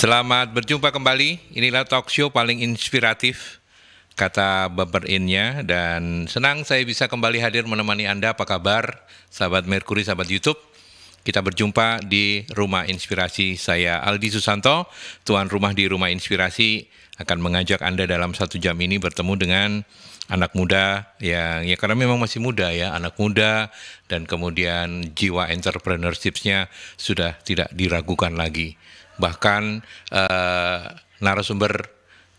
Selamat berjumpa kembali. Inilah talk show paling inspiratif kata bumper innya dan senang saya bisa kembali hadir menemani Anda. Apa kabar sahabat Merkuri, sahabat YouTube? Kita berjumpa di Rumah Inspirasi. Saya Aldi Susanto, tuan rumah di Rumah Inspirasi akan mengajak Anda dalam satu jam ini bertemu dengan anak muda yang ya karena memang masih muda ya, anak muda dan kemudian jiwa entrepreneurshipnya sudah tidak diragukan lagi bahkan eh, narasumber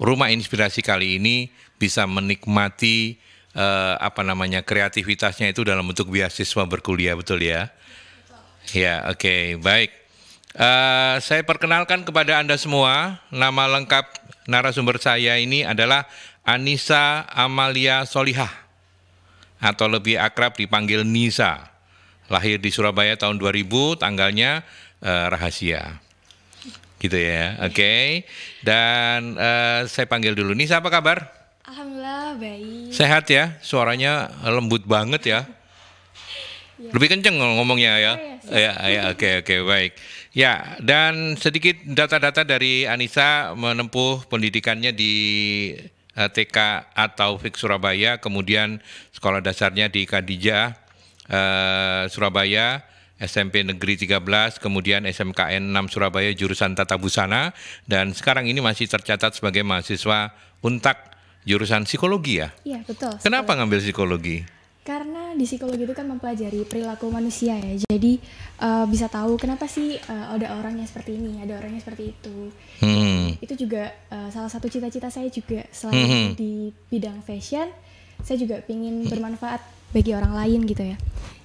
rumah inspirasi kali ini bisa menikmati eh, apa namanya kreativitasnya itu dalam bentuk beasiswa berkuliah betul ya ya oke okay, baik eh, saya perkenalkan kepada anda semua nama lengkap narasumber saya ini adalah Anissa Amalia Solihah atau lebih akrab dipanggil Nisa lahir di Surabaya tahun 2000 tanggalnya eh, rahasia gitu ya. Oke. Okay. Dan uh, saya panggil dulu Nisa apa kabar? Alhamdulillah baik. Sehat ya? Suaranya lembut banget ya. ya. Lebih kenceng ngomongnya ya. Oh, ya, ya, ya oke okay, okay, baik. Ya, dan sedikit data-data dari Anissa menempuh pendidikannya di eh, TK atau Fik Surabaya, kemudian sekolah dasarnya di Kadijah uh, Surabaya SMP Negeri 13, kemudian SMKN 6 Surabaya jurusan Tata Busana, dan sekarang ini masih tercatat sebagai mahasiswa UNTAK jurusan Psikologi ya? Iya, betul. Kenapa psikologi. ngambil Psikologi? Karena di psikologi itu kan mempelajari perilaku manusia ya, jadi uh, bisa tahu kenapa sih uh, ada orangnya seperti ini, ada orangnya seperti itu. Hmm. Itu juga uh, salah satu cita-cita saya juga selain hmm. di bidang fashion, saya juga ingin bermanfaat bagi orang lain gitu ya.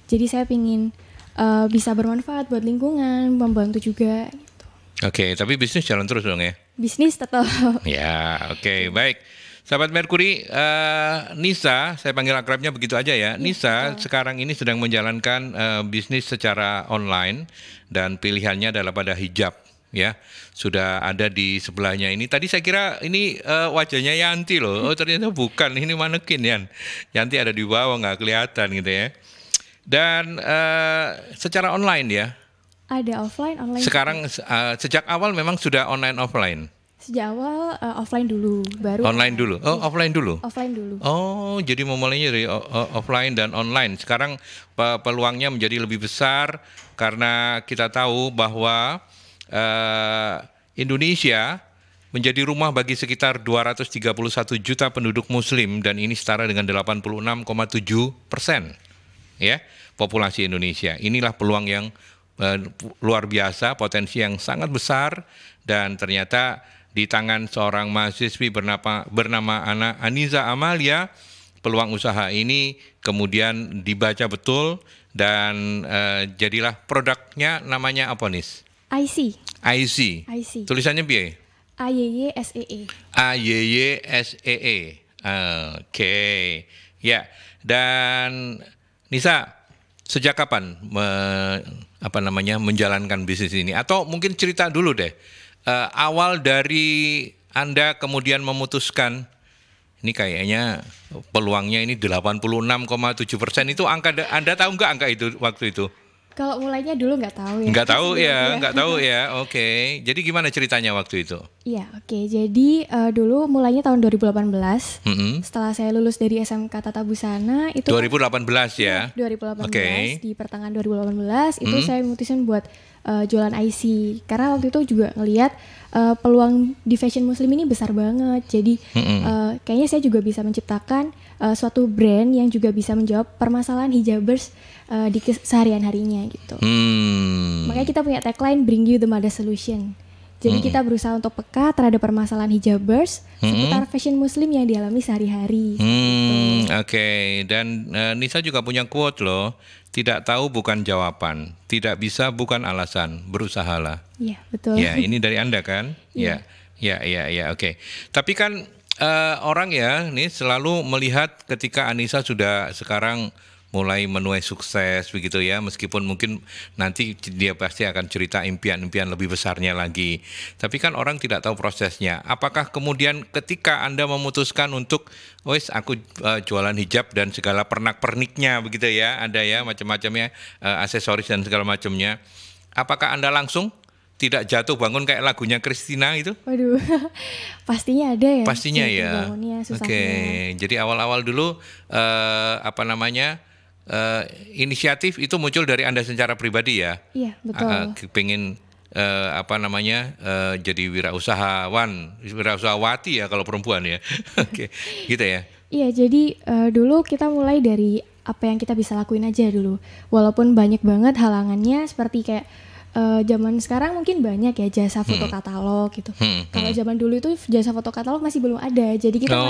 Jadi saya ingin uh, bisa bermanfaat buat lingkungan, membantu juga. Gitu. Oke, okay, tapi bisnis jalan terus dong ya? Bisnis tetap. ya, oke, okay, baik. Sahabat Merkuri, uh, Nisa, saya panggil akrabnya begitu aja ya. Iya, Nisa ya. sekarang ini sedang menjalankan uh, bisnis secara online dan pilihannya adalah pada hijab ya. Sudah ada di sebelahnya ini. Tadi saya kira ini uh, wajahnya Yanti loh. Oh ternyata bukan, ini manekin ya. Yanti ada di bawah nggak kelihatan gitu ya dan uh, secara online ya? Ada offline, online. Sekarang uh, sejak awal memang sudah online offline. Sejak awal uh, offline dulu, baru online dulu. Oh, iya. offline dulu. Offline dulu. Oh, jadi memulainya dari offline dan online. Sekarang peluangnya menjadi lebih besar karena kita tahu bahwa uh, Indonesia menjadi rumah bagi sekitar 231 juta penduduk muslim dan ini setara dengan 86,7 persen ya populasi Indonesia. Inilah peluang yang uh, luar biasa, potensi yang sangat besar dan ternyata di tangan seorang mahasiswi bernama bernama anak Aniza Amalia peluang usaha ini kemudian dibaca betul dan uh, jadilah produknya namanya apa Nis? IC. IC. IC. Tulisannya biaya? A Y Y S E E. A Y Y S E E. Oke. Okay. Ya. Dan Nisa, sejak kapan me, apa namanya menjalankan bisnis ini? Atau mungkin cerita dulu deh uh, awal dari anda kemudian memutuskan ini kayaknya peluangnya ini 86,7 persen itu angka Anda tahu nggak angka itu waktu itu? Kalau mulainya dulu nggak tahu ya. Nggak tahu ya, iya. nggak tahu ya. Oke. Okay. Jadi gimana ceritanya waktu itu? Iya, oke. Okay. Jadi uh, dulu mulainya tahun 2018. Mm -hmm. Setelah saya lulus dari SMK Tata Busana itu 2018 kan- ya. 2018. Iya, okay. Di pertengahan 2018 itu mm -hmm. saya memutuskan buat uh, jualan IC karena waktu itu juga ngelihat uh, eh, peluang di fashion muslim ini besar banget. Jadi mm -hmm. uh, kayaknya saya juga bisa menciptakan uh, suatu brand yang juga bisa menjawab permasalahan hijabers uh, di keseharian harinya gitu. Hmm. Makanya kita punya tagline Bring You the Mother Solution. Jadi hmm kita berusaha untuk peka terhadap permasalahan hijabers hmm seputar fashion muslim yang dialami sehari-hari. Hmm, gitu. Oke, okay. dan uh, Nisa juga punya quote loh, tidak tahu bukan jawaban, tidak bisa bukan alasan, berusahalah. Iya, betul. Ya, ini dari Anda kan? Iya. Ya, ya, ya, ya oke. Okay. Tapi kan uh, orang ya ini selalu melihat ketika Anissa sudah sekarang mulai menuai sukses begitu ya meskipun mungkin nanti dia pasti akan cerita impian-impian lebih besarnya lagi tapi kan orang tidak tahu prosesnya apakah kemudian ketika anda memutuskan untuk wes aku uh, jualan hijab dan segala pernak-perniknya begitu ya ada ya macam-macamnya uh, eh, aksesoris dan segala macamnya apakah anda langsung tidak jatuh bangun kayak lagunya Kristina itu? Waduh, pastinya ada ya. Pastinya ya. Oke, okay. jadi awal-awal dulu uh, apa namanya uh, inisiatif itu muncul dari anda secara pribadi ya? Iya betul. Uh, pengen uh, apa namanya uh, jadi wirausahawan, wirausahawati ya kalau perempuan ya. Oke, gitu ya. Iya, jadi uh, dulu kita mulai dari apa yang kita bisa lakuin aja dulu. Walaupun banyak banget halangannya seperti kayak uh, zaman sekarang mungkin banyak ya jasa foto hmm. katalog gitu. Hmm, hmm. Kalau zaman dulu itu jasa foto katalog masih belum ada. Jadi kita oh, eh,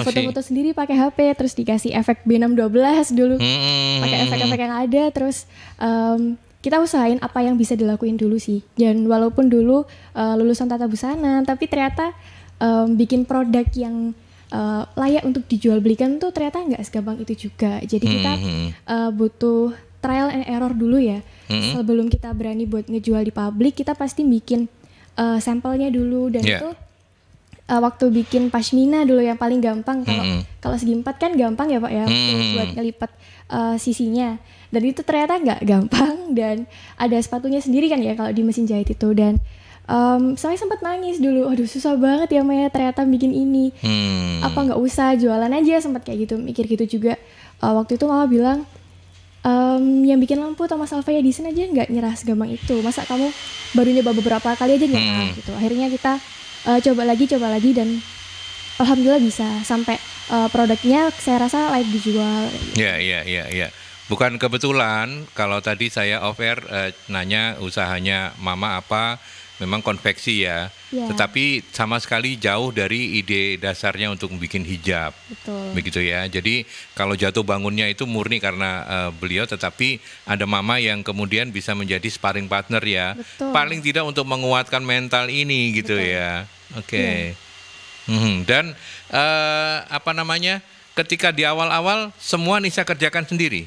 masih foto-foto uh, sendiri pakai HP terus dikasih efek B612 dulu. Hmm. Pakai hmm, efek-efek yang ada terus um, kita usahain apa yang bisa dilakuin dulu sih. Dan walaupun dulu uh, lulusan tata busana tapi ternyata um, bikin produk yang uh, layak untuk dijual belikan tuh ternyata nggak segampang itu juga. Jadi kita hmm. uh, butuh trial and error dulu ya. Mm-hmm. Sebelum kita berani buat ngejual di publik, kita pasti bikin uh, sampelnya dulu dan yeah. itu uh, waktu bikin pashmina dulu yang paling gampang kalau mm -hmm. kalau segi empat kan gampang ya pak ya mm -hmm. buat ngelipat uh, sisinya dan itu ternyata nggak gampang dan ada sepatunya sendiri kan ya kalau di mesin jahit itu dan um, saya sempat nangis dulu aduh susah banget ya Maya ternyata bikin ini hmm. apa nggak usah jualan aja sempat kayak gitu mikir gitu juga uh, waktu itu mama bilang um, yang bikin lampu Thomas di Edison aja nggak nyerah segampang itu. Masa kamu baru nyoba beberapa kali aja nyerah hmm. gitu. Akhirnya kita uh, coba lagi, coba lagi dan alhamdulillah bisa sampai uh, produknya saya rasa layak dijual. Iya, iya, iya, iya. Bukan kebetulan kalau tadi saya offer uh, eh, nanya usahanya Mama apa memang konveksi ya, ya. Tetapi sama sekali jauh dari ide dasarnya untuk bikin hijab. Betul. Begitu ya. Jadi kalau jatuh bangunnya itu murni karena uh, beliau tetapi ada mama yang kemudian bisa menjadi sparring partner ya. Betul. Paling tidak untuk menguatkan mental ini gitu Betul. ya. Oke. Okay. Ya. Hmm, dan uh, apa namanya? Ketika di awal-awal semua Nisa kerjakan sendiri.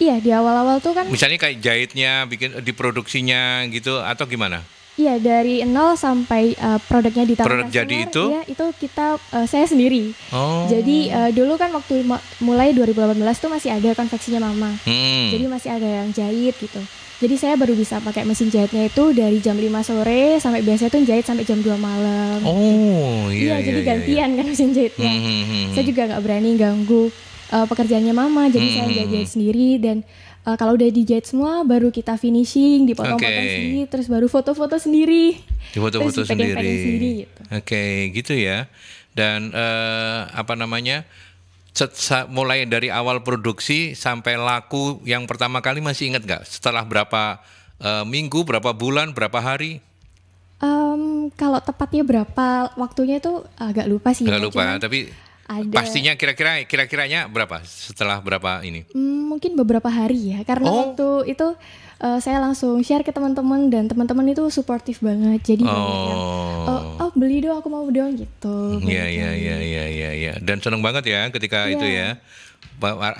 Iya, di awal-awal tuh kan. Misalnya kayak jahitnya, bikin diproduksinya gitu atau gimana? Iya dari nol sampai uh, produknya di Produk jadi itu? Ya, itu kita uh, saya sendiri. Oh. Jadi uh, dulu kan waktu mulai 2018 tuh masih ada konveksinya mama. Hmm. Jadi masih ada yang jahit gitu. Jadi saya baru bisa pakai mesin jahitnya itu dari jam 5 sore sampai biasanya tuh jahit sampai jam 2 malam. Oh gitu. iya, iya. Iya, jadi iya, gantian iya. kan mesin jahitnya. Hmm, hmm, hmm. hmm. Saya juga nggak berani ganggu uh, pekerjaannya mama. Jadi hmm. saya hmm, hmm, jahit sendiri dan uh, kalau udah dijahit semua baru kita finishing dipotong-potong okay. sendiri terus baru foto-foto sendiri foto-foto sendiri, sendiri gitu. oke okay, gitu ya dan uh, apa namanya mulai dari awal produksi sampai laku yang pertama kali masih ingat nggak setelah berapa uh, minggu berapa bulan berapa hari um, kalau tepatnya berapa waktunya itu agak lupa sih agak ya. lupa Cuman, tapi ada. Pastinya kira-kira kira-kiranya berapa setelah berapa ini? Mungkin beberapa hari ya karena oh. waktu itu uh, saya langsung share ke teman-teman dan teman-teman itu suportif banget. Jadi oh. yang oh, oh beli dong aku mau dong gitu. Iya iya iya iya iya ya. dan seneng banget ya ketika ya. itu ya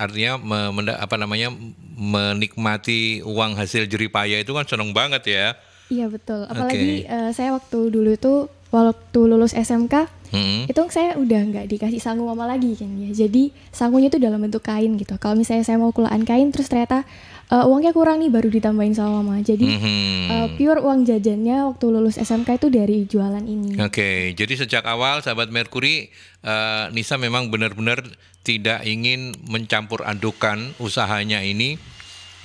artinya menda, apa namanya menikmati uang hasil jeripaya itu kan seneng banget ya. Iya betul. Apalagi okay. uh, saya waktu dulu itu waktu lulus SMK hmm. itu saya udah nggak dikasih sangu mama lagi kan ya jadi sanggulnya itu dalam bentuk kain gitu kalau misalnya saya mau kulaan kain terus ternyata uh, uangnya kurang nih baru ditambahin sama mama jadi hmm. uh, pure uang jajannya waktu lulus SMK itu dari jualan ini oke okay. jadi sejak awal sahabat Merkuri uh, Nisa memang benar-benar tidak ingin mencampur adukan usahanya ini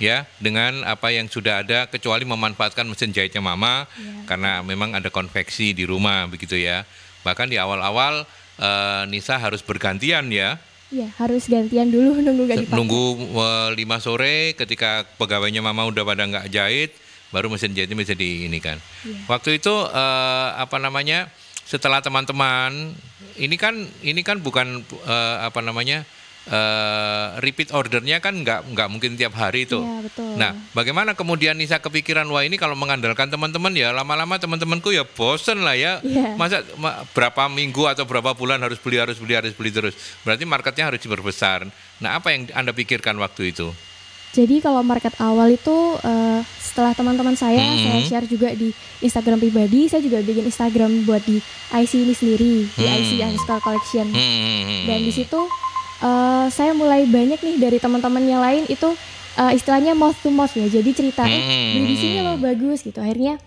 ya dengan apa yang sudah ada kecuali memanfaatkan mesin jahitnya mama yeah. karena memang ada konveksi di rumah begitu ya Bahkan di awal-awal uh, Nisa harus bergantian ya. Iya, harus gantian dulu nunggu gak dipakai. Nunggu uh, eh, 5 sore ketika pegawainya mama udah pada nggak jahit, baru mesin jahitnya bisa di ini kan. Ya. Waktu itu uh, apa namanya? Setelah teman-teman, ini kan ini kan bukan uh, apa namanya? Uh, repeat ordernya kan nggak nggak mungkin tiap hari itu. Ya, betul. Nah, bagaimana kemudian Nisa kepikiran wah ini kalau mengandalkan teman-teman ya lama-lama teman-temanku ya bosen lah ya. ya. Masa ma, berapa minggu atau berapa bulan harus beli harus beli harus beli terus. Berarti marketnya harus diperbesar. Nah, apa yang anda pikirkan waktu itu? Jadi kalau market awal itu uh, setelah teman-teman saya mm -hmm. saya share juga di Instagram pribadi, saya juga bikin Instagram buat di IC ini sendiri, mm -hmm. di mm-hmm. IC underscore collection. Mm -hmm. Dan di situ uh, saya mulai banyak nih dari teman-temannya lain itu uh, istilahnya mouth to mouth ya. Jadi cerita ya. hmm. di sini loh bagus gitu. Akhirnya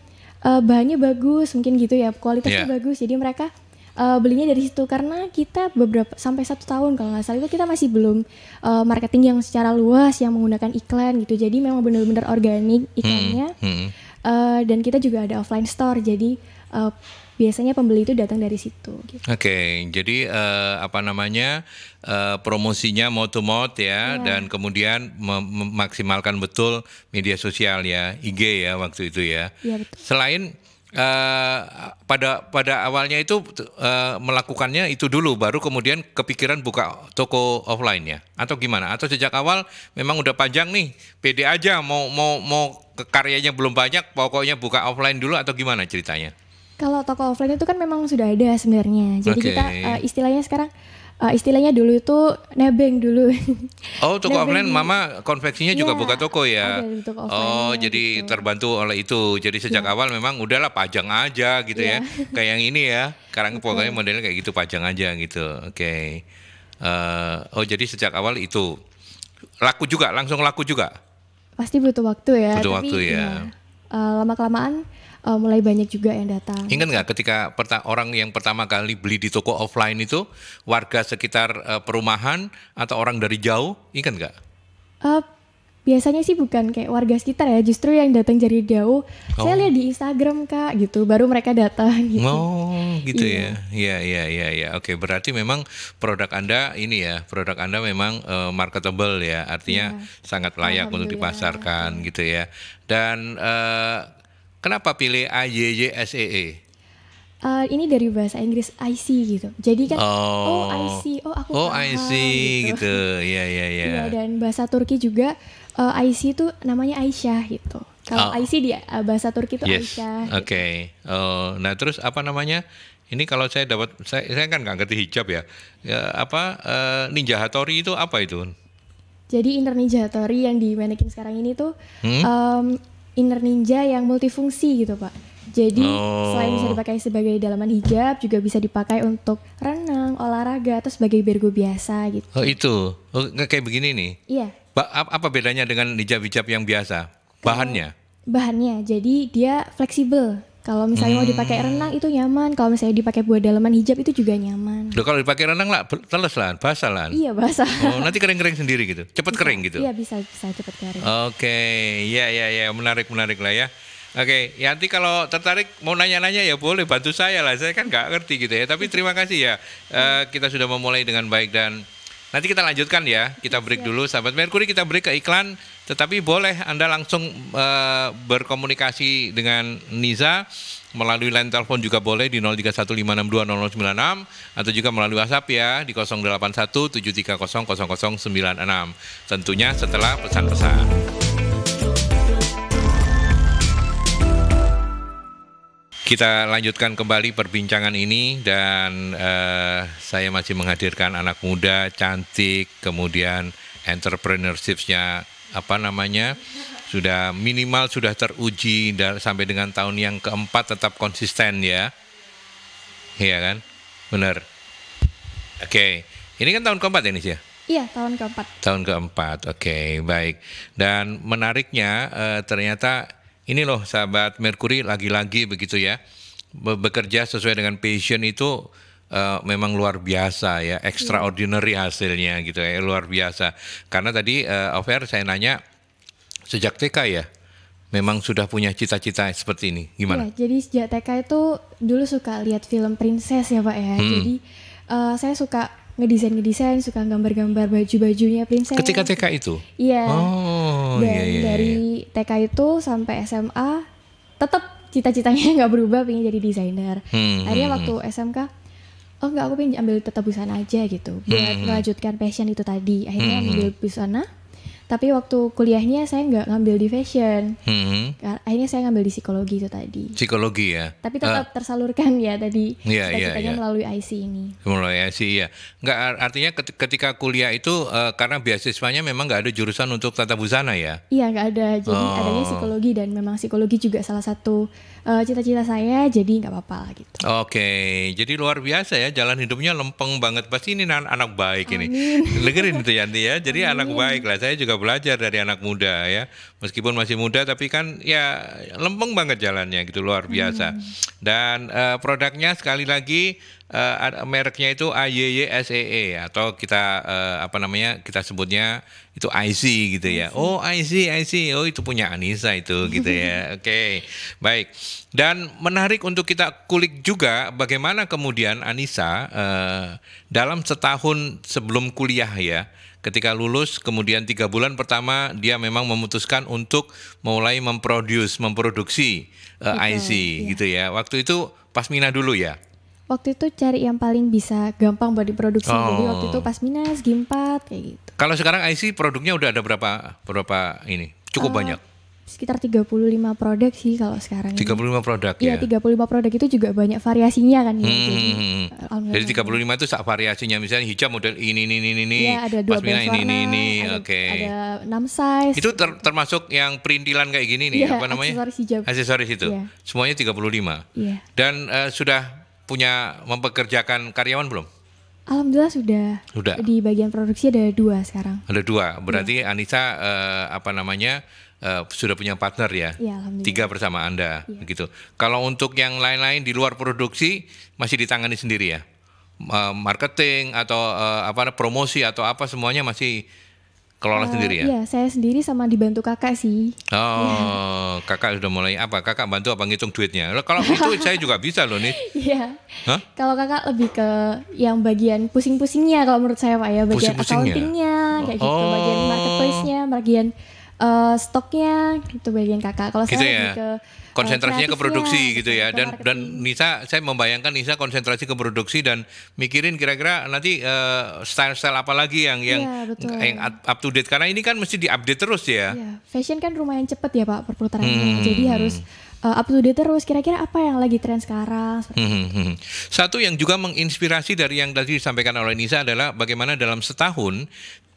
uh, bahannya bagus mungkin gitu ya kualitasnya yeah. bagus. Jadi mereka uh, belinya dari situ karena kita beberapa sampai satu tahun kalau nggak salah itu kita masih belum uh, marketing yang secara luas yang menggunakan iklan gitu. Jadi memang benar-benar organik hmm. iklannya. Hmm. Hmm. Uh, dan kita juga ada offline store jadi uh, biasanya pembeli itu datang dari situ. Gitu. Oke, okay, jadi uh, apa namanya uh, promosinya mau to mouth ya, yeah. dan kemudian memaksimalkan betul media sosial ya, IG ya waktu itu ya. Yeah, betul. Selain uh, pada pada awalnya itu uh, melakukannya itu dulu, baru kemudian kepikiran buka toko offline ya, atau gimana? Atau sejak awal memang udah panjang nih, PD aja mau mau mau karyanya belum banyak, pokoknya buka offline dulu atau gimana ceritanya? Kalau toko offline itu kan memang sudah ada sebenarnya. Jadi okay. kita uh, istilahnya sekarang uh, istilahnya dulu itu nebeng dulu. Oh, toko offline mama konveksinya ya, juga iya, buka toko ya. toko oh, jadi gitu. terbantu oleh itu. Jadi sejak ya. awal memang udahlah pajang aja gitu ya. ya. kayak yang ini ya. Sekarang Betul. pokoknya modelnya kayak gitu pajang aja gitu. Oke. Okay. Uh, eh, oh, jadi sejak awal itu laku juga, langsung laku juga. Pasti butuh waktu ya. Butuh Tapi, waktu ya. ya uh, lama kelamaan uh, mulai banyak juga yang datang. Ingat nggak ketika orang yang pertama kali beli di toko offline itu warga sekitar uh, perumahan atau orang dari jauh? Ingat nggak? Uh, biasanya sih bukan kayak warga sekitar ya, justru yang datang dari jauh. Oh. Saya lihat di Instagram kak gitu, baru mereka datang gitu. Oh, gitu ya? iya. ya, ya, ya, ya, ya. Oke, berarti memang produk anda ini ya, produk anda memang uh, marketable ya, artinya ya. sangat layak untuk dipasarkan gitu ya. Dan uh, Kenapa pilih A Y Y S E E? Uh, ini dari bahasa Inggris I see gitu. Jadi kan oh, oh I see, oh aku Oh I see gitu. gitu. Iya iya iya. Iya dan bahasa Turki juga uh, I see itu namanya Aisyah gitu. Kalau oh. I see di uh, eh, bahasa Turki itu yes. Aisyah. Gitu. Oke. Okay. Oh, nah terus apa namanya? Ini kalau saya dapat saya, saya kan nggak ngerti hijab ya. ya apa uh, ninja hatori itu apa itu? Jadi inner ninja hatori yang di manekin sekarang ini tuh hmm? um, inner ninja yang multifungsi gitu pak. Jadi oh. selain bisa dipakai sebagai dalaman hijab juga bisa dipakai untuk renang, olahraga atau sebagai bergo biasa gitu. Oh itu, oh, kayak begini nih? Iya. Ba apa bedanya dengan hijab-hijab yang biasa? Bahannya? Bahannya, jadi dia fleksibel. Kalau misalnya hmm. mau dipakai hmm. renang itu nyaman. Kalau misalnya dipakai buat dalaman hijab itu juga nyaman. Loh, kalau dipakai renang lah, teles lah, basah lah. Iya basah. Oh, nanti kering-kering sendiri gitu. cepet kering gitu. Iya bisa, bisa cepet kering. Oke, okay. ya ya ya, menarik menarik lah ya. Oke, okay. ya nanti kalau tertarik mau nanya-nanya ya boleh bantu saya lah. Saya kan nggak ngerti gitu ya. Tapi terima kasih ya, uh, kita sudah memulai dengan baik dan nanti kita lanjutkan ya. Kita break dulu, sahabat Merkuri. Kita break ke iklan. Tetapi boleh Anda langsung uh, berkomunikasi dengan Niza melalui line telepon juga boleh di 0315620096 atau juga melalui WhatsApp ya di 081730096. Tentunya setelah pesan-pesan. Kita lanjutkan kembali perbincangan ini dan uh, saya masih menghadirkan anak muda cantik kemudian entrepreneurship-nya apa namanya sudah minimal sudah teruji sampai dengan tahun yang keempat tetap konsisten ya. Iya kan? Benar. Oke. Okay. Ini kan tahun keempat ya Nisya? Iya, tahun keempat. Tahun keempat. Oke, okay, baik. Dan menariknya e, ternyata ini loh sahabat Merkuri lagi-lagi begitu ya. Bekerja sesuai dengan passion itu uh, memang luar biasa ya, extraordinary hmm. hasilnya gitu ya, luar biasa. Karena tadi uh, eh, Over saya nanya sejak TK ya, memang sudah punya cita-cita seperti ini? Gimana? Yeah, jadi sejak TK itu dulu suka lihat film princess ya pak ya. Hmm. Jadi uh, saya suka ngedesain ngedesain, suka gambar-gambar baju-bajunya princess. Ketika TK itu? Iya. Oh. Dan iya, iya, iya. dari TK itu sampai SMA tetap cita-citanya nggak berubah, pengen jadi desainer. Hmm. Akhirnya hmm, waktu hmm. SMK oh enggak aku pengen ambil tetap busana aja gitu buat hmm. melanjutkan passion itu tadi akhirnya hmm. ambil busana tapi waktu kuliahnya saya nggak ngambil di fashion hmm. akhirnya saya ngambil di psikologi itu tadi psikologi ya tapi tetap uh. tersalurkan ya tadi yeah, iya, cita iya. melalui IC ini melalui IC ya nggak artinya ketika kuliah itu uh, karena beasiswanya memang nggak ada jurusan untuk tata busana ya iya nggak ada jadi oh. adanya psikologi dan memang psikologi juga salah satu cita eh, cita-cita saya jadi nggak apa-apa lah gitu. Oke, okay. jadi luar biasa ya jalan hidupnya lempeng banget pasti ini anak, anak baik Amin. ini. Dengerin itu Yanti ya. Jadi Amin. anak baik lah. Saya juga belajar dari anak muda ya meskipun masih muda tapi kan ya lempeng banget jalannya gitu luar biasa. Hmm. Dan uh, produknya sekali lagi uh, mereknya itu AYYSEE e, atau kita uh, apa namanya kita sebutnya itu IC gitu ya. Oh IC IC oh itu punya Anissa itu gitu ya. Oke. Okay. Baik. Dan menarik untuk kita kulik juga bagaimana kemudian Anissa uh, dalam setahun sebelum kuliah ya ketika lulus kemudian tiga bulan pertama dia memang memutuskan untuk mulai memproduce memproduksi uh, Betul, IC iya. gitu ya waktu itu pasmina dulu ya waktu itu cari yang paling bisa gampang buat diproduksi oh. jadi waktu itu pasmina empat kayak gitu kalau sekarang IC produknya udah ada berapa berapa ini cukup uh, banyak sekitar 35 produk sih kalau sekarang. 35 ini. produk iya, ya. Iya, 35 produk itu juga banyak variasinya kan ya. Hmm. Jadi, hmm, hmm. Eh, Jadi 35 itu sak variasinya misalnya hijau model ini ini ini ini. Iya, ada dua warna, ini ini ini. Oke. Okay. Ada 6 size. Itu ter termasuk yang perintilan kayak gini nih, ya, apa namanya? Aksesoris hijab. Aksesoris itu. Ya. Semuanya 35. Iya. Dan uh, sudah punya mempekerjakan karyawan belum? Alhamdulillah sudah. Sudah. Di bagian produksi ada dua sekarang. Ada dua. Iya. Berarti ya. Anissa uh, apa namanya? uh, sudah punya partner ya, ya tiga bersama anda ya. gitu. Kalau untuk yang lain-lain di luar produksi masih ditangani sendiri ya, uh, marketing atau uh, apa promosi atau apa semuanya masih kelola uh, sendiri ya? Iya, saya sendiri sama dibantu kakak sih. Oh, ya. kakak sudah mulai apa? Kakak bantu apa ngitung duitnya? Kalau itu saya juga bisa loh nih. Iya. Huh? Kalau kakak lebih ke yang bagian pusing-pusingnya kalau menurut saya Pak ya, bagian Pusing accountingnya kayak gitu. oh. gitu, bagian marketplace-nya, bagian uh, stoknya itu bagian kakak. Kalau gitu saya ya. ke eh, konsentrasinya ke produksi gitu ya. Dan dan Nisa saya membayangkan Nisa konsentrasi ke produksi dan mikirin kira-kira nanti style eh, style-style apa lagi yang iya, yang ya, yang up to date karena ini kan mesti diupdate terus ya. ya. Fashion kan rumah yang cepet ya Pak perputarannya. Hmm. Jadi harus uh, up to date terus. Kira-kira apa yang lagi tren sekarang? Hmm hmm, hmm, hmm. Satu yang juga menginspirasi dari yang tadi disampaikan oleh Nisa adalah bagaimana dalam setahun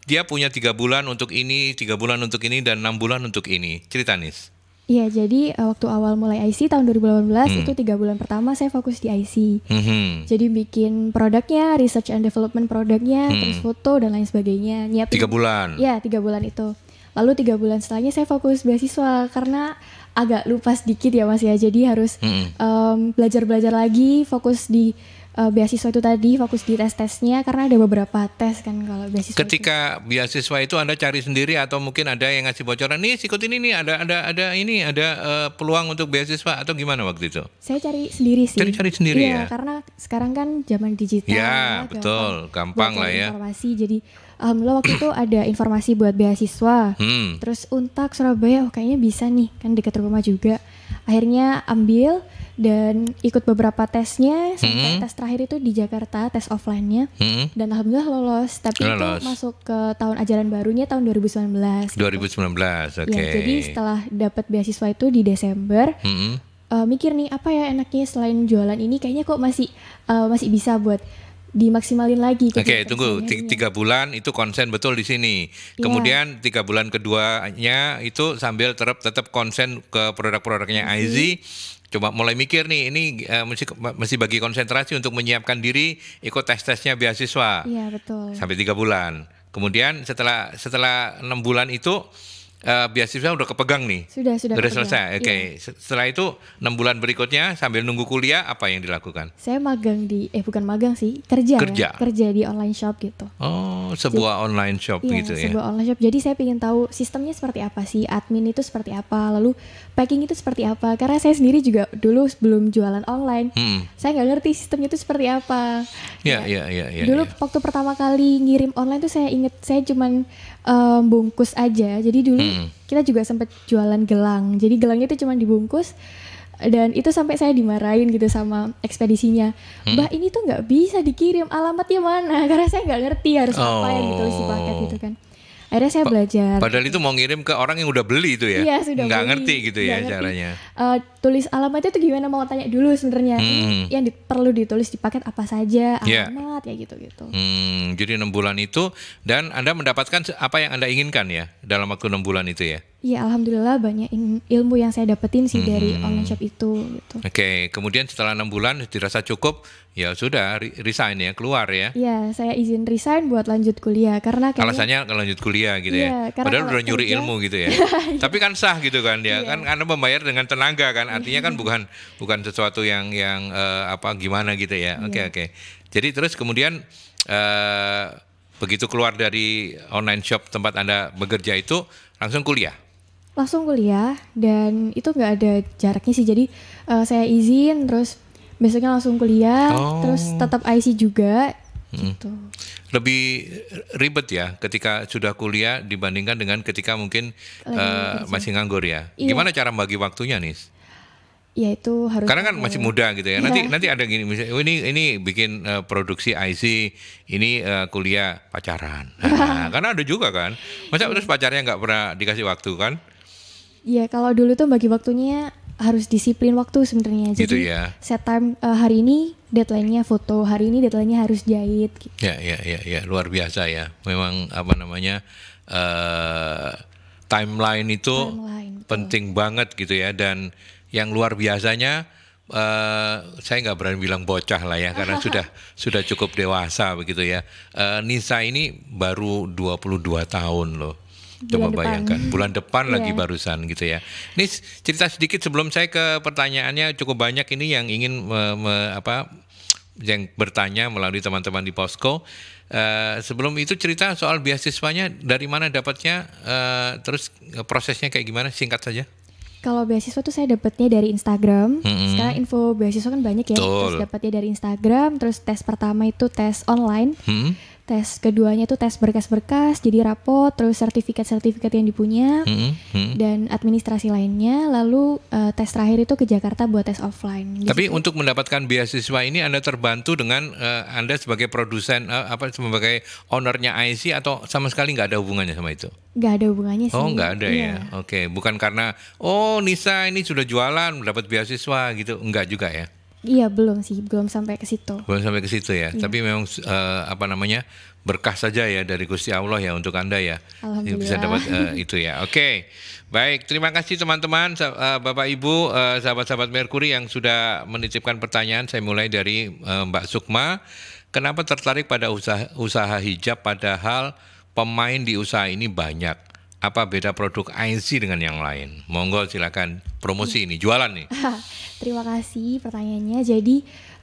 dia punya tiga bulan untuk ini, tiga bulan untuk ini, dan enam bulan untuk ini. Cerita Nis. Iya, jadi eh, waktu awal mulai IC tahun 2018 hmm. itu tiga bulan pertama saya fokus di IC. Hmm. Jadi bikin produknya, research and development produknya, hmm. terus foto dan lain sebagainya. Nyiapin, tiga bulan. Iya, tiga bulan itu. Lalu tiga bulan setelahnya saya fokus beasiswa karena agak lupa sedikit ya Mas ya. Jadi harus hmm. belajar-belajar hmm. um, belajar -belajar lagi, fokus di uh, beasiswa itu tadi fokus di tes-tesnya karena ada beberapa tes kan kalau beasiswa. Ketika itu. beasiswa itu Anda cari sendiri atau mungkin ada yang ngasih bocoran nih ikut ini nih ada ada ada ini ada uh, peluang untuk beasiswa atau gimana waktu itu? Saya cari sendiri sih. Cari-cari sendiri iya, ya. karena sekarang kan zaman digital. Ya, betul, gampang, gampang lah ya. Informasi jadi alhamdulillah waktu itu ada informasi buat beasiswa. Hmm. Terus Untak Surabaya oh kayaknya bisa nih, kan dekat rumah juga. Akhirnya ambil dan ikut beberapa tesnya sampai hmm. tes terakhir itu di Jakarta tes offline-nya hmm. dan alhamdulillah lolos tapi lolos. itu masuk ke tahun ajaran barunya tahun 2019 2019 gitu. Ya, oke okay. ya, jadi setelah dapat beasiswa itu di Desember hmm. uh, mikir nih apa ya enaknya selain jualan ini kayaknya kok masih uh, masih bisa buat dimaksimalin lagi. Oke, okay, gitu tunggu kan tiga bulan itu konsen betul di sini. Yeah. Kemudian tiga bulan keduanya itu sambil tetap tetap konsen ke produk-produknya mm -hmm. IZ. Coba mulai mikir nih, ini uh, mesti mesti bagi konsentrasi untuk menyiapkan diri ikut tes-tesnya beasiswa. Iya yeah, betul. Sampai tiga bulan. Kemudian setelah setelah enam bulan itu uh, beasiswa udah kepegang nih. Sudah, sudah. Sudah selesai. Oke. Okay. Iya. Yeah. Setelah itu enam bulan berikutnya sambil nunggu kuliah apa yang dilakukan? Saya magang di eh bukan magang sih, kerja. Ya. Kerja. Ya, kerja di online shop gitu. Oh, sebuah Jadi, online shop iya, gitu ya. sebuah online shop. Jadi saya ingin tahu sistemnya seperti apa sih, admin itu seperti apa, lalu packing itu seperti apa karena saya sendiri juga dulu sebelum jualan online hmm. saya nggak ngerti sistemnya itu seperti apa ya nah, ya ya, ya dulu ya. waktu pertama kali ngirim online tuh saya inget saya cuman um, bungkus aja jadi dulu hmm. kita juga sempat jualan gelang jadi gelangnya itu cuma dibungkus dan itu sampai saya dimarahin gitu sama ekspedisinya hmm. ini tuh nggak bisa dikirim alamatnya mana karena saya nggak ngerti harus oh. apa yang ditulis di paket gitu kan akhirnya saya belajar. Padahal itu mau ngirim ke orang yang udah beli itu ya. Iya sudah. Nggak beli. ngerti gitu ya Nggak ya ngerti. caranya. Uh, tulis alamatnya itu gimana mau tanya dulu sebenarnya. Hmm. Yang di, perlu ditulis di paket apa saja iya. alamat yeah. ya gitu gitu. Hmm, jadi enam bulan itu dan anda mendapatkan apa yang anda inginkan ya dalam waktu enam bulan itu ya. Iya, alhamdulillah banyak ilmu yang saya dapetin sih hmm. dari online shop itu. Gitu. Oke, okay. kemudian setelah enam bulan dirasa cukup, ya sudah resign ya, keluar ya. Iya, saya izin resign buat lanjut kuliah karena kayaknya, alasannya lanjut kuliah gitu ya. iya, ya. Padahal udah nyuri kerja, ilmu gitu ya. Iya. Tapi kan sah gitu kan ya, kan Anda membayar dengan tenaga kan, iya. artinya kan bukan bukan sesuatu yang yang uh, apa gimana gitu ya. Oke iya. oke. okay. Jadi terus kemudian uh, begitu keluar dari online shop tempat Anda bekerja itu langsung kuliah langsung kuliah dan itu nggak ada jaraknya sih jadi uh, saya izin terus besoknya langsung kuliah oh. terus tetap IC juga hmm. gitu lebih ribet ya ketika sudah kuliah dibandingkan dengan ketika mungkin uh, masih nganggur ya iya. gimana cara bagi waktunya nih ya itu harus karena kan masih muda gitu ya iya. nanti nanti ada gini misalnya oh, ini ini bikin uh, produksi IC ini uh, kuliah pacaran nah, karena ada juga kan masa terus pacarnya nggak pernah dikasih waktu kan Iya, kalau dulu tuh bagi waktunya harus disiplin waktu sebenarnya. Gitu Jadi gitu ya. set time uh, hari ini deadline-nya foto, hari ini deadline-nya harus jahit. Gitu. iya, iya, ya, ya, luar biasa ya. Memang apa namanya uh, timeline itu timeline, penting banget gitu ya. Dan yang luar biasanya Uh, saya nggak berani bilang bocah lah ya karena sudah sudah cukup dewasa begitu ya. Uh, Nisa ini baru 22 tahun loh. Coba bulan bayangkan bulan depan yeah. lagi iya. barusan gitu ya. Ini cerita sedikit sebelum saya ke pertanyaannya cukup banyak ini yang ingin me, me, apa yang bertanya melalui teman-teman di Posko. Uh, sebelum itu cerita soal beasiswanya dari mana dapatnya uh, terus prosesnya kayak gimana singkat saja. Kalau beasiswa tuh saya dapatnya dari Instagram. Hmm. Sekarang info beasiswa kan banyak ya. Betul. Terus dapatnya dari Instagram, terus tes pertama itu tes online. Hmm tes keduanya itu tes berkas-berkas jadi rapot terus sertifikat-sertifikat yang dipunya mm -hmm. dan administrasi lainnya lalu uh, tes terakhir itu ke Jakarta buat tes offline gitu. tapi untuk mendapatkan beasiswa ini anda terbantu dengan uh, anda sebagai produsen uh, apa sebagai ownernya IC atau sama sekali nggak ada hubungannya sama itu nggak ada hubungannya oh, sih oh nggak ada ya, ya. oke okay. bukan karena oh Nisa ini sudah jualan mendapat beasiswa gitu nggak juga ya Iya belum sih, belum sampai ke situ. Belum sampai ke situ ya. Iya. Tapi memang uh, apa namanya berkah saja ya dari Gusti Allah ya untuk anda ya. Alhamdulillah. Bisa dapat uh, itu ya. Oke, okay. baik. Terima kasih teman-teman, uh, Bapak Ibu, uh, sahabat-sahabat Merkuri yang sudah menitipkan pertanyaan. Saya mulai dari uh, Mbak Sukma. Kenapa tertarik pada usaha, usaha hijab padahal pemain di usaha ini banyak? apa beda produk IC dengan yang lain? Monggo silakan promosi ini jualan nih. Terima kasih pertanyaannya. Jadi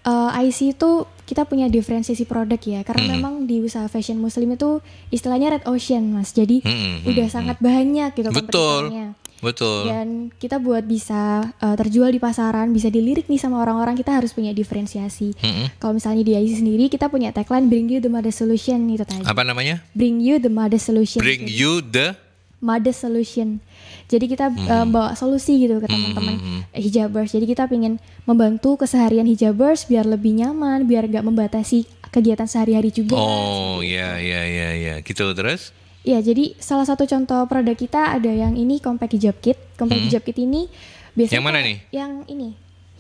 uh, eh, IC itu kita punya diferensiasi produk ya karena hmm memang di usaha fashion muslim itu istilahnya red ocean mas. Jadi mm-hmm. udah hmm sangat banyak gitu Betul. Betul. Dan kita buat bisa uh, terjual di pasaran, bisa dilirik nih sama orang-orang, kita harus punya diferensiasi. Mm-hmm. Kalau misalnya di IC sendiri, kita punya tagline Bring You the Mother Solution itu tadi. Apa namanya? Bring You the Mother Solution. Bring gitu. You the Mother Solution. Jadi kita hmm. uh, bawa solusi gitu ke hmm, teman-teman hmm. hmm. hijabers. Jadi kita ingin membantu keseharian hijabers biar lebih nyaman, biar gak membatasi kegiatan sehari-hari juga. Oh iya iya iya iya. Gitu terus? Iya, jadi salah satu contoh produk kita ada yang ini compact hijab kit. Compact hmm. hijab kit ini biasanya Yang mana nih? Yang ini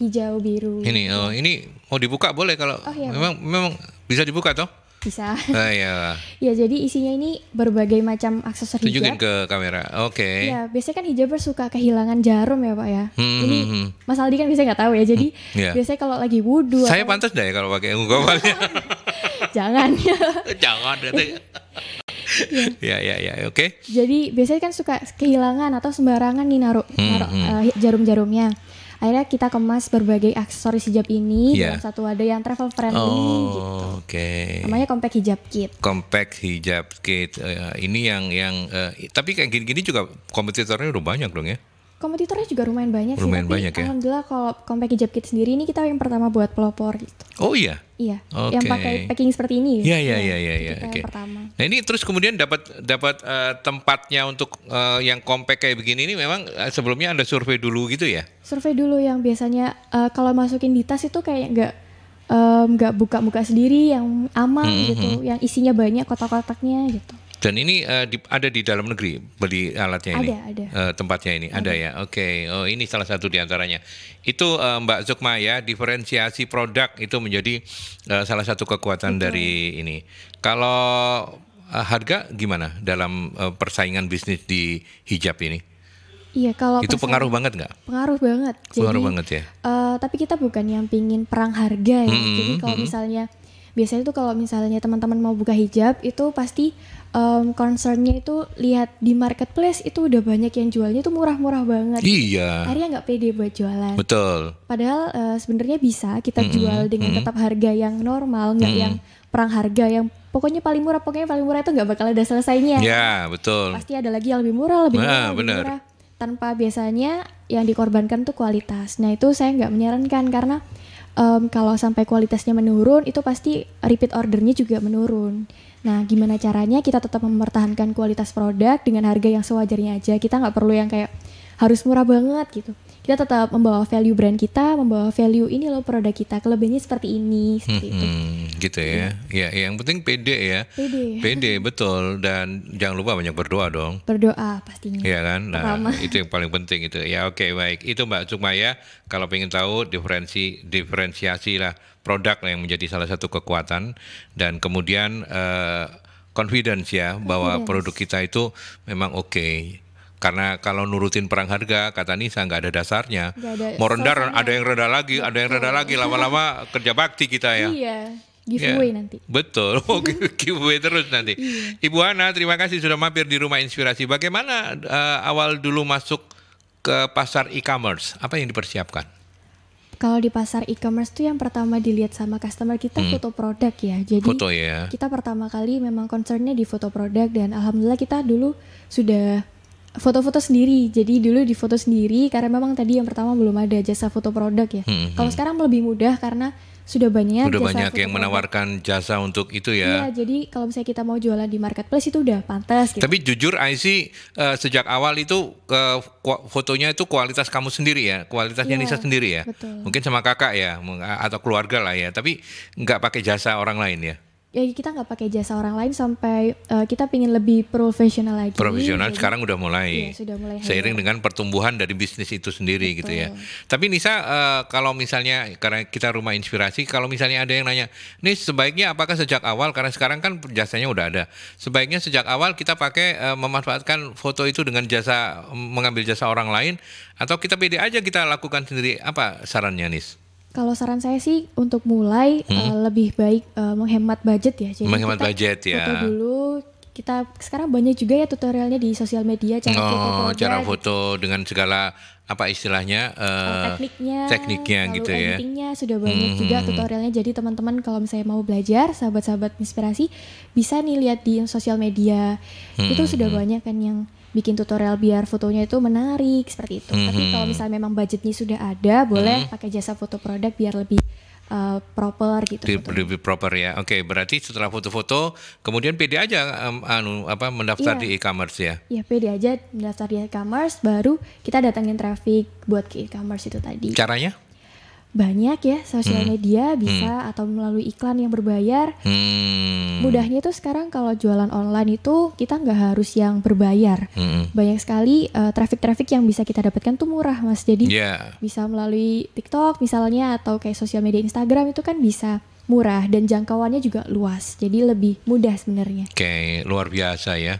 hijau biru. Ini oh ini mau dibuka boleh kalau oh, iya, memang memang bisa dibuka toh? bisa. Ah, iya. ya jadi isinya ini berbagai macam aksesoris Tunjukin ke kamera. Oke. Okay. Ya biasanya kan hijaber suka kehilangan jarum ya pak ya. Hmm, hmm ini hmm, hmm. Mas Aldi kan biasanya nggak tahu ya. Jadi hmm, yeah. biasanya kalau lagi wudhu. Saya atau... pantas deh ya kalau pakai ungkapannya. Jangan. Jangan. Ya. ya ya ya oke okay. jadi biasanya kan suka kehilangan atau sembarangan nih naruh hmm, naruh hmm. uh, jarum-jarumnya akhirnya kita kemas berbagai aksesoris hijab ini yeah. dalam satu wadah yang travel friendly oh, gitu. Oke. Okay. Namanya compact hijab kit. Compact hijab kit uh, ini yang yang uh, tapi kayak gini-gini juga kompetitornya udah banyak dong ya kompetitornya juga lumayan banyak sih. Lumayan tapi banyak ya. Alhamdulillah kalau compact hijab kit sendiri ini kita yang pertama buat pelopor gitu. Oh iya. Iya. Okay. Yang pakai packing seperti ini. Iya iya iya iya. Ya, Oke. Okay. Pertama. Nah ini terus kemudian dapat dapat uh, tempatnya untuk uh, yang compact kayak begini ini memang eh, sebelumnya anda survei dulu gitu ya? Survei dulu yang biasanya uh, kalau masukin di tas itu kayak nggak nggak um, buka-buka sendiri yang aman mm -hmm. gitu, yang isinya banyak kotak-kotaknya gitu. Dan ini uh, di, ada di dalam negeri beli alatnya ini, ada, Uh, tempatnya ini ada, ada ya. Oke, okay. oh ini salah satu di antaranya. Itu uh, Mbak Zukma ya, diferensiasi produk itu menjadi uh, salah satu kekuatan Betul. dari ini. Kalau uh, harga gimana dalam uh, persaingan bisnis di hijab ini? Iya kalau itu pengaruh banget nggak? Pengaruh banget. Jadi, pengaruh banget ya. Uh, tapi kita bukan yang pingin perang harga ya. Mm -hmm, Jadi kalau mm -hmm. misalnya biasanya tuh kalau misalnya teman-teman mau buka hijab itu pasti um, concernnya itu lihat di marketplace itu udah banyak yang jualnya itu murah-murah banget. Gitu. Iya. Akhirnya nggak pede buat jualan. Betul. Padahal uh, sebenarnya bisa kita mm -hmm. jual dengan mm -hmm. tetap harga yang normal, nggak mm -hmm. yang perang harga yang pokoknya paling murah, pokoknya paling murah itu nggak bakal ada selesainya. Iya yeah, betul. Pasti ada lagi yang lebih murah, lebih nah, murah, nah, lebih bener. murah. Tanpa biasanya yang dikorbankan tuh kualitas. Nah itu saya nggak menyarankan karena um, kalau sampai kualitasnya menurun itu pasti repeat ordernya juga menurun. Nah, gimana caranya kita tetap mempertahankan kualitas produk dengan harga yang sewajarnya aja. Kita nggak perlu yang kayak harus murah banget gitu kita tetap membawa value brand kita, membawa value ini loh produk kita, kelebihannya seperti ini, seperti hmm, itu. gitu ya. ya. Ya, yang penting pede ya. Pede. Pede betul dan jangan lupa banyak berdoa dong. Berdoa pastinya. Iya kan? Nah, Pertama. itu yang paling penting itu. Ya, oke okay, baik. Itu Mbak ya, kalau pengen tahu diferensi diferensiasi lah produk yang menjadi salah satu kekuatan dan kemudian uh, confidence ya confidence. bahwa produk kita itu memang oke. Okay karena kalau nurutin perang harga kata Nisa nggak ada dasarnya gak ada mau rendah sosialnya. ada yang rendah lagi ada yang rendah lagi lama-lama kerja bakti kita ya iya giveaway yeah. nanti betul oh, giveaway terus nanti iya. Ibu Ana terima kasih sudah mampir di rumah inspirasi bagaimana uh, awal dulu masuk ke pasar e-commerce apa yang dipersiapkan kalau di pasar e-commerce tuh yang pertama dilihat sama customer kita hmm. foto produk ya. Jadi foto, ya. kita pertama kali memang concernnya di foto produk dan alhamdulillah kita dulu sudah foto-foto sendiri. Jadi dulu di foto sendiri karena memang tadi yang pertama belum ada jasa foto produk ya. Hmm, hmm Kalau hmm. sekarang lebih mudah karena sudah banyak sudah jasa banyak yang produk. menawarkan jasa untuk itu ya. Iya, jadi kalau misalnya kita mau jualan di marketplace itu udah pantas gitu. Tapi jujur IC uh, eh, sejak awal itu uh, fotonya itu kualitas kamu sendiri ya, kualitasnya Nisa sendiri ya. Betul. Mungkin sama kakak ya atau keluarga lah ya, tapi nggak pakai jasa orang lain ya ya kita nggak pakai jasa orang lain sampai uh, kita pingin lebih profesional lagi. Profesional ya, sekarang udah mulai. Ya, sudah mulai. Seiring dengan pertumbuhan dari bisnis itu sendiri Betul. gitu ya. Tapi Nisa uh, kalau misalnya karena kita rumah inspirasi, kalau misalnya ada yang nanya, "Nih sebaiknya apakah sejak awal karena sekarang kan jasanya udah ada. Sebaiknya sejak awal kita pakai uh, memanfaatkan foto itu dengan jasa mengambil jasa orang lain atau kita pede aja kita lakukan sendiri?" Apa sarannya Nis? Kalau saran saya sih untuk mulai eh, hmm? uh, lebih baik uh, menghemat budget ya. Jadi menghemat kita budget ya. Foto dulu kita sekarang banyak juga ya tutorialnya di sosial media cara oh, foto cara gitu. foto dengan segala apa istilahnya uh, tekniknya tekniknya lalu gitu ya Tekniknya sudah banyak -hmm. juga hmm. tutorialnya jadi teman-teman kalau misalnya mau belajar sahabat-sahabat inspirasi bisa nih lihat di sosial media -hmm. itu sudah hmm. banyak kan yang bikin tutorial biar fotonya itu menarik seperti itu. Mm -hmm. Tapi mhm. kalau misalnya memang budgetnya sudah ada, boleh mm -hmm. pakai jasa foto produk biar lebih uh, proper gitu. Lebih, lebih proper ya. Oke, okay, berarti setelah foto-foto, kemudian PD aja um, anu apa mendaftar yeah. di e-commerce ya? Iya, yeah, PD aja mendaftar di e-commerce, baru kita datangin traffic buat ke e-commerce itu tadi. Caranya? banyak ya sosial hmm. media bisa hmm. atau melalui iklan yang berbayar. Hmm. Mudahnya tuh sekarang kalau jualan online itu kita nggak harus yang berbayar. Hmm. Banyak sekali uh, traffic-traffic yang bisa kita dapatkan tuh murah mas. Jadi yeah. bisa melalui TikTok misalnya atau kayak sosial media Instagram itu kan bisa murah dan jangkauannya juga luas. Jadi lebih mudah sebenarnya. kayak luar biasa ya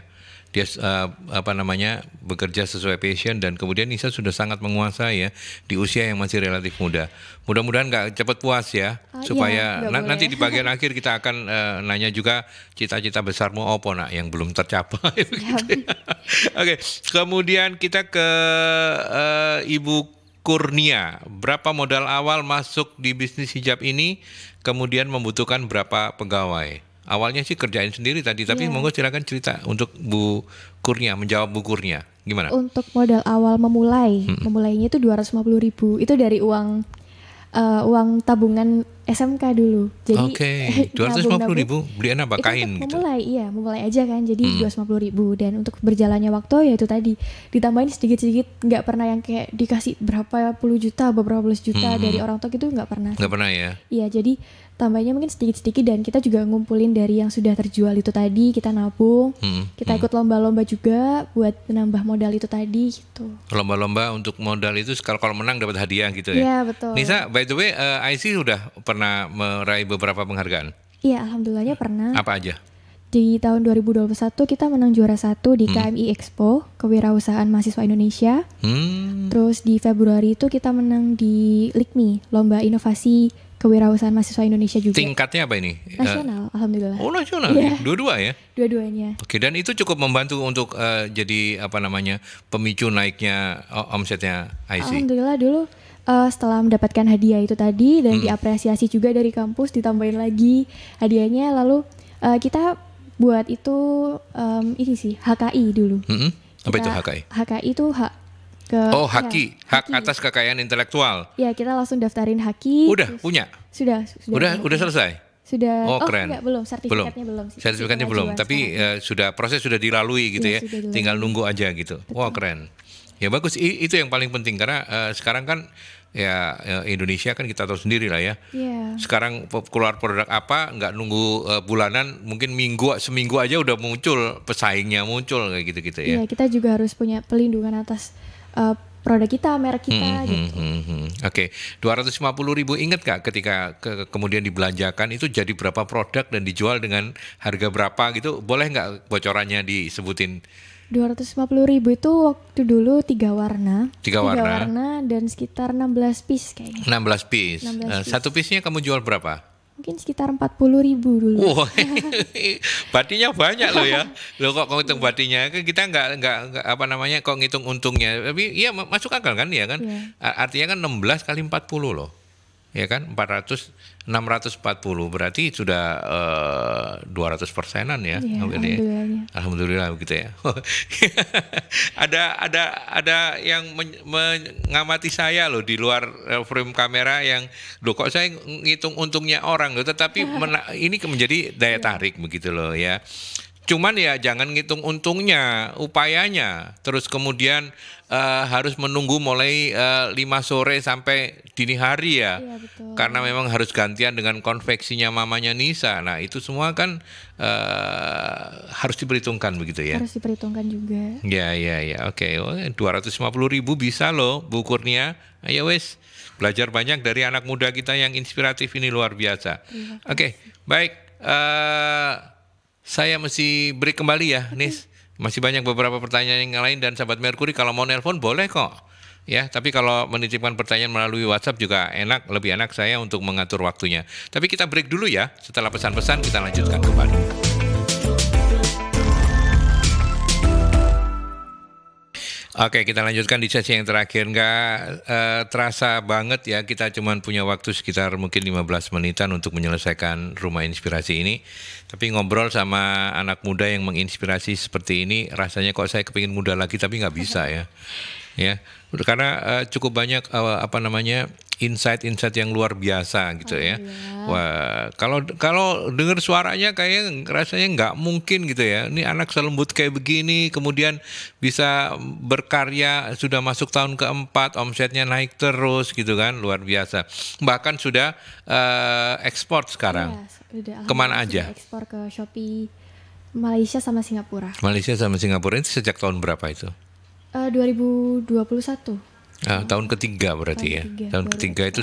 dia uh, apa namanya bekerja sesuai passion dan kemudian Nisa sudah sangat menguasai ya di usia yang masih relatif muda. Mudah-mudahan nggak cepat puas ya uh, supaya iya, na nanti ya. di bagian akhir kita akan uh, nanya juga cita-cita besarmu apa nak yang belum tercapai. Ya, ya. Oke, kemudian kita ke uh, Ibu Kurnia, berapa modal awal masuk di bisnis hijab ini, kemudian membutuhkan berapa pegawai? Awalnya sih kerjain sendiri tadi, tapi yeah. monggo silakan cerita untuk Bu Kurnia menjawab Bu Kurnia. Gimana? Untuk modal awal memulai, hmm. memulainya itu 250 ribu. Itu dari uang uh, uang tabungan SMK dulu. Jadi Oke, okay. 250 puluh ribu belian apa kain itu gitu. Memulai, iya, memulai aja kan. Jadi hmm. 250 ribu dan untuk berjalannya waktu ya itu tadi ditambahin sedikit-sedikit nggak pernah yang kayak dikasih berapa puluh juta, beberapa belas juta hmm. dari orang tua itu nggak pernah. Nggak pernah ya. Iya, jadi tambahnya mungkin sedikit-sedikit dan kita juga ngumpulin dari yang sudah terjual itu tadi kita nabung hmm, kita hmm. ikut lomba-lomba juga buat menambah modal itu tadi gitu lomba-lomba untuk modal itu kalau kalau menang dapat hadiah gitu ya Iya betul Nisa by the way uh, eh, IC sudah pernah meraih beberapa penghargaan Iya alhamdulillahnya pernah apa aja di tahun 2021 kita menang juara satu di hmm. KMI Expo kewirausahaan mahasiswa Indonesia. Hmm. Terus di Februari itu kita menang di LIKMI lomba inovasi kewirausahaan mahasiswa Indonesia juga. Tingkatnya apa ini? Eh, nasional, uh, alhamdulillah. Oh nasional, yeah. Iya. dua-dua ya? Dua-duanya. Oke, dan itu cukup membantu untuk uh, jadi apa namanya pemicu naiknya eh, omsetnya IC. Alhamdulillah dulu uh, setelah mendapatkan hadiah itu tadi dan hmm. diapresiasi juga dari kampus, ditambahin lagi hadiahnya, lalu uh, kita buat itu um, ini sih HKI dulu. Hmm. Apa kita, itu HKI? HKI itu hak ke Oh, ya, haki, ya, hak haki. atas kekayaan intelektual. Ya, kita langsung daftarin haki. Udah terus, punya. Sudah, sudah. Udah, punya. udah selesai. Sudah. Oh, oh keren. Enggak, belum, sertifikatnya belum. belum. Sertifikatnya belum, tapi ya, sudah proses sudah dilalui gitu iya, ya. ya. Tinggal nunggu aja gitu. Wah, wow, keren. Ya bagus, I, itu yang paling penting karena uh, sekarang kan ya eh, Indonesia kan kita tahu sendiri lah ya. Yeah. Sekarang keluar produk apa nggak nunggu uh, bulanan, mungkin minggu seminggu aja udah muncul pesaingnya muncul kayak gitu-gitu ya. Iya, yeah, kita juga harus punya pelindungan atas uh, produk kita, merek kita hmm, hmm gitu. Hmm, hmm. hmm. Oke, okay. 250 ribu ingat nggak ketika ke kemudian dibelanjakan itu jadi berapa produk dan dijual dengan harga berapa gitu? Boleh nggak bocorannya disebutin? 250 ribu itu waktu dulu tiga warna. Tiga warna. Tiga warna dan sekitar 16 piece kayaknya. 16 piece. 16 eh, piece. Satu piece-nya kamu jual berapa? mungkin sekitar empat puluh ribu dulu. Wah, wow, batinya banyak loh ya. Loh kok, kok ngitung batinya? Kan kita nggak nggak apa namanya kok ngitung untungnya. Tapi iya masuk akal kan ya kan? Yeah. Artinya kan 16 kali empat puluh loh ya kan 400 640 berarti sudah uh, eh, 200 persenan ya, iya, ya alhamdulillah. alhamdulillah iya. alhamdulillah begitu ya oh, ada ada ada yang mengamati saya loh di luar eh, frame kamera yang loh kok saya ngitung untungnya orang loh tetapi ini menjadi daya iya. tarik begitu loh ya Cuman ya jangan ngitung untungnya, upayanya. Terus kemudian uh, harus menunggu mulai uh, eh, 5 sore sampai dini hari ya. Iya, betul. Karena memang harus gantian dengan konveksinya mamanya Nisa. Nah, itu semua kan uh, harus diperhitungkan begitu ya. Harus diperhitungkan juga. Ya, ya, ya. Oke, okay. 250 ribu bisa loh Bu Kurnia. Ayo wes, belajar banyak dari anak muda kita yang inspiratif ini luar biasa. Oke, okay. baik. Uh, saya mesti break kembali ya, Nis. Masih banyak beberapa pertanyaan yang lain dan sahabat Merkuri kalau mau nelpon boleh kok. Ya, tapi kalau menitipkan pertanyaan melalui WhatsApp juga enak, lebih enak saya untuk mengatur waktunya. Tapi kita break dulu ya. Setelah pesan-pesan kita lanjutkan kembali. Oke, kita lanjutkan di sesi yang terakhir. Nggak eh, terasa banget ya, kita cuma punya waktu sekitar mungkin 15 menitan untuk menyelesaikan rumah inspirasi ini. Tapi ngobrol sama anak muda yang menginspirasi seperti ini, rasanya kok saya kepingin muda lagi tapi nggak bisa ya. Ya, karena eh, cukup banyak eh, apa namanya insight-insight yang luar biasa gitu oh, ya. Iya. Wah, kalau kalau dengar suaranya kayak rasanya nggak mungkin gitu ya. Ini anak selembut kayak begini, kemudian bisa berkarya sudah masuk tahun keempat, omsetnya naik terus gitu kan, luar biasa. Bahkan sudah uh, ekspor sekarang. Iya, Kemana aja? Ekspor ke Shopee Malaysia sama Singapura. Malaysia sama Singapura ini sejak tahun berapa itu? Eh, uh, 2021. Uh, tahun ketiga berarti tahun ya. Tiga, tahun ketiga itu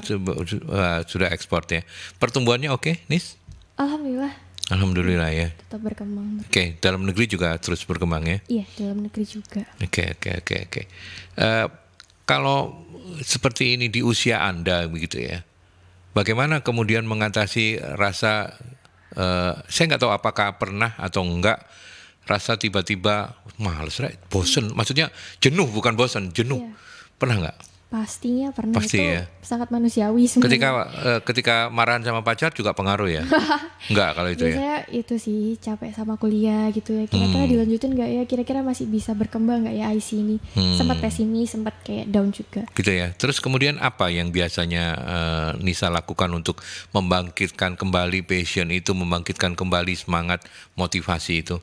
uh, sudah ekspor ya. Pertumbuhannya oke, okay, Nis? Alhamdulillah. Alhamdulillah ya. Tetap berkembang. Oke, okay, dalam negeri juga terus berkembang ya? Iya, dalam negeri juga. Oke, okay, oke, okay, oke, okay, oke. Okay. Uh, eh, kalau seperti ini di usia Anda begitu ya. Bagaimana kemudian mengatasi rasa uh, saya nggak tahu apakah pernah atau enggak rasa tiba-tiba males, right? bosen. Iya. Maksudnya jenuh bukan bosen, jenuh. Iya. Pernah nggak? Pastinya pernah Pasti itu ya. sangat manusiawi sebenarnya. Ketika uh, ketika marahan sama pacar juga pengaruh ya? Enggak kalau itu ya? Biasanya ya. itu sih capek sama kuliah gitu ya. Kira-kira hmm. dilanjutin nggak ya? Kira-kira masih bisa berkembang nggak ya IC ini? Hmm. Sempat pesimis, sempat kayak down juga. Gitu ya. Terus kemudian apa yang biasanya uh, Nisa lakukan untuk membangkitkan kembali passion itu, membangkitkan kembali semangat motivasi itu?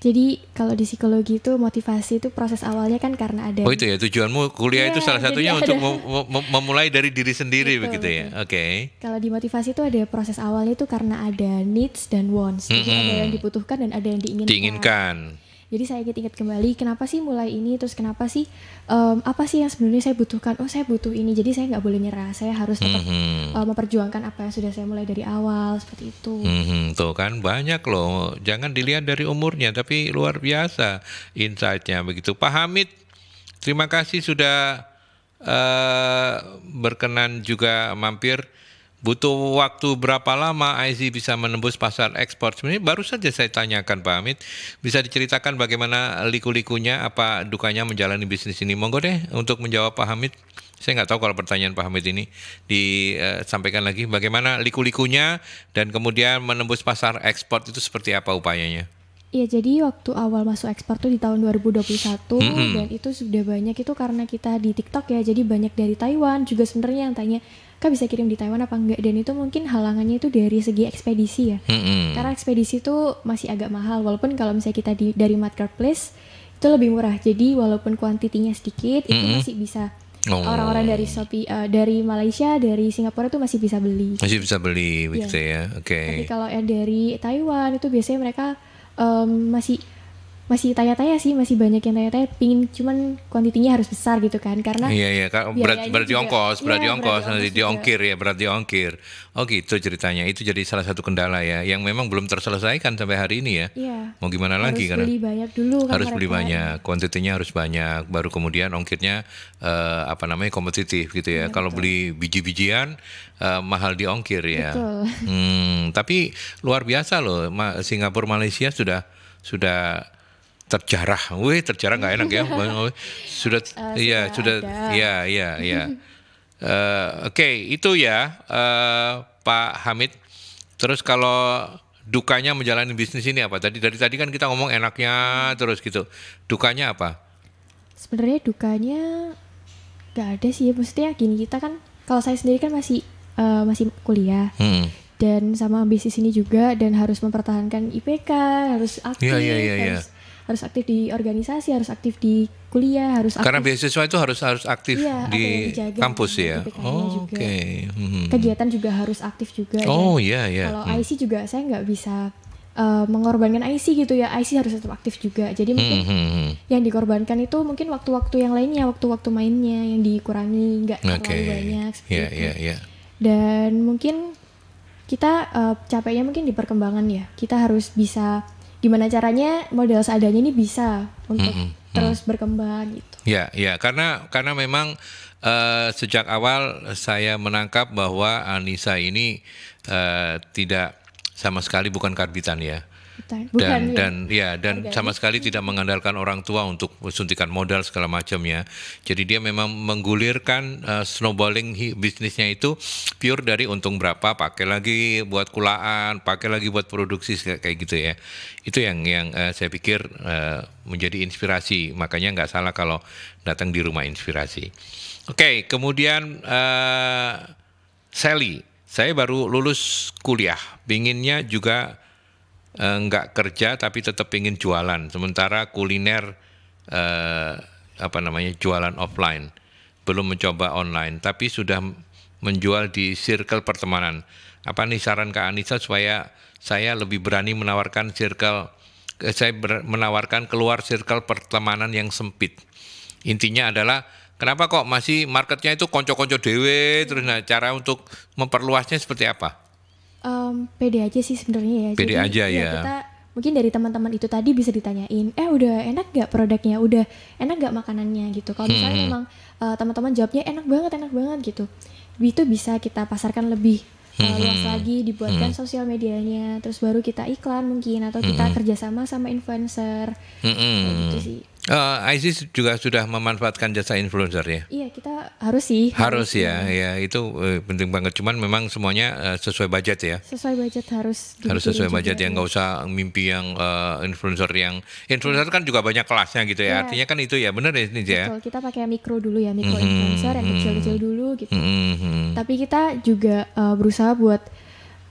Jadi kalau di psikologi itu motivasi itu proses awalnya kan karena ada. Oh itu ya tujuanmu kuliah yeah, itu iya, salah satunya untuk mem memulai dari diri sendiri gitu, begitu ya. Oke. Okay. Kalau di motivasi itu ada proses awalnya itu karena ada needs dan wants. Mm -hmm. ada yang dibutuhkan dan ada yang diinginkan. Diinginkan. Jadi saya ingat-ingat kembali kenapa sih mulai ini, terus kenapa sih um, apa sih yang sebenarnya saya butuhkan? Oh saya butuh ini, jadi saya nggak boleh nyerah. Saya harus tetap mm-hmm. um, memperjuangkan apa yang sudah saya mulai dari awal seperti itu. Mm-hmm. Tuh kan banyak loh. Jangan dilihat dari umurnya, tapi luar biasa insightnya begitu. Pak Hamid, terima kasih sudah uh, berkenan juga mampir Butuh waktu berapa lama IC bisa menembus pasar ekspor? ini? baru saja saya tanyakan Pak Hamid, Bisa diceritakan bagaimana liku-likunya, apa dukanya menjalani bisnis ini? Monggo deh untuk menjawab Pak Hamid. Saya nggak tahu kalau pertanyaan Pak Hamid ini disampaikan lagi. Bagaimana liku-likunya dan kemudian menembus pasar ekspor itu seperti apa upayanya? Iya jadi waktu awal masuk ekspor tuh di tahun 2021 mm -hmm. dan itu sudah banyak itu karena kita di TikTok ya jadi banyak dari Taiwan juga sebenarnya yang tanya kak bisa kirim di Taiwan apa enggak dan itu mungkin halangannya itu dari segi ekspedisi ya hmm. karena ekspedisi itu masih agak mahal walaupun kalau misalnya kita di, dari marketplace itu lebih murah jadi walaupun kuantitinya sedikit hmm. itu masih bisa orang oh. Orang-orang dari Shopee, uh, dari Malaysia, dari Singapura itu masih bisa beli. Masih bisa beli, begitu iya. yeah. ya, oke. Okay. Tapi kalau yang dari Taiwan itu biasanya mereka um, masih masih tanya-tanya sih masih banyak yang tanya-tanya pingin cuman kuantitinya harus besar gitu kan karena iya iya kan berat berat ongkos berat iya, ongkos nanti diongkir ya berat ongkir oh gitu ceritanya itu jadi salah satu kendala ya yang memang belum terselesaikan sampai hari ini ya iya. mau gimana harus lagi karena beli banyak dulu kan harus beli banyak kuantitinya harus banyak baru kemudian ongkirnya uh, apa namanya kompetitif gitu ya, ya kalau beli biji-bijian uh, mahal di ongkir ya betul. Hmm, tapi luar biasa loh Singapura Malaysia sudah sudah terjarah, wih terjarah nggak enak ya, sudah, uh, ya sudah, ada. ya ya ya. uh, Oke okay, itu ya uh, Pak Hamid. Terus kalau dukanya menjalani bisnis ini apa? Tadi dari tadi kan kita ngomong enaknya hmm. terus gitu. Dukanya apa? Sebenarnya dukanya nggak ada sih. ya, Maksudnya gini kita kan kalau saya sendiri kan masih uh, masih kuliah. Hmm dan sama bisnis ini juga dan harus mempertahankan IPK harus aktif yeah, yeah, yeah, iya. harus yeah harus aktif di organisasi, harus aktif di kuliah, harus aktif. Karena beasiswa itu harus harus aktif iya, di dijaga, kampus ya. Oh, Oke. Okay. Hmm. Kegiatan juga harus aktif juga. Oh iya iya. Kalau hmm. IC juga saya nggak bisa uh, mengorbankan IC gitu ya. IC harus tetap aktif juga. Jadi hmm, mungkin hmm, hmm. yang dikorbankan itu mungkin waktu-waktu yang lainnya, waktu-waktu mainnya yang dikurangi, nggak terlalu banyak yeah, Yeah, yeah. Dan mungkin kita uh, capeknya mungkin di perkembangan ya. Kita harus bisa gimana caranya model seadanya ini bisa untuk mm -hmm. terus berkembang gitu. Ya, ya, karena karena memang uh, sejak awal saya menangkap bahwa Anissa ini uh, tidak sama sekali bukan karbitan ya. Bukan, dan ya. dan ya dan sama sekali tidak mengandalkan orang tua untuk suntikan modal segala macam ya. Jadi dia memang menggulirkan uh, snowballing bisnisnya itu pure dari untung berapa pakai lagi buat kulaan, pakai lagi buat produksi kayak gitu ya. Itu yang yang uh, saya pikir uh, menjadi inspirasi. Makanya nggak salah kalau datang di rumah inspirasi. Oke, okay, kemudian uh, Sally, saya baru lulus kuliah, pinginnya juga eh, kerja tapi tetap ingin jualan. Sementara kuliner eh, apa namanya jualan offline, belum mencoba online, tapi sudah menjual di circle pertemanan. Apa nih saran Kak Anissa supaya saya lebih berani menawarkan circle eh, saya ber, menawarkan keluar circle pertemanan yang sempit. Intinya adalah kenapa kok masih marketnya itu konco-konco dewe terus nah cara untuk memperluasnya seperti apa? um, pede aja sih sebenarnya ya. Pede Jadi, aja ya. ya. Kita mungkin dari teman-teman itu tadi bisa ditanyain, eh udah enak gak produknya, udah enak gak makanannya gitu. Kalau misalnya hmm. memang uh, teman-teman jawabnya enak banget, enak banget gitu, itu bisa kita pasarkan lebih e, hmm. luas lagi, dibuatkan hmm. sosial medianya, terus baru kita iklan mungkin atau kita hmm. kerjasama sama influencer, hmm. gitu sih. Uh, ISIS juga sudah memanfaatkan jasa influencer ya? Iya kita harus sih. Harus, harus ya, ya, ya itu uh, penting banget. Cuman memang semuanya uh, sesuai budget ya. Sesuai budget harus. Harus sesuai budget yang ya. nggak usah mimpi yang uh, influencer yang influencer kan juga banyak kelasnya gitu ya. Yeah. Artinya kan itu ya benar ya ini ya. Betul kita pakai mikro dulu ya mikro -hmm. influencer yang kecil-kecil dulu gitu. -hmm. Tapi kita juga uh, berusaha buat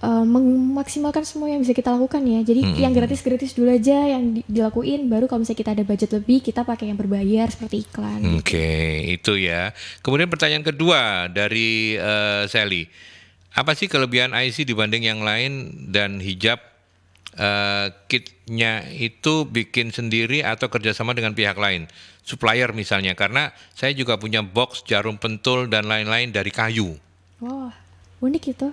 uh, memaksimalkan semua yang bisa kita lakukan ya. Jadi hmm. yang gratis-gratis dulu aja yang di, dilakuin baru kalau misalnya kita ada budget lebih kita pakai yang berbayar seperti iklan. Oke, okay, itu ya. Kemudian pertanyaan kedua dari uh, Sally. Apa sih kelebihan IC dibanding yang lain dan hijab uh, kitnya itu bikin sendiri atau kerjasama dengan pihak lain, supplier misalnya? Karena saya juga punya box jarum pentul dan lain-lain dari kayu. Wah, wow, unik itu.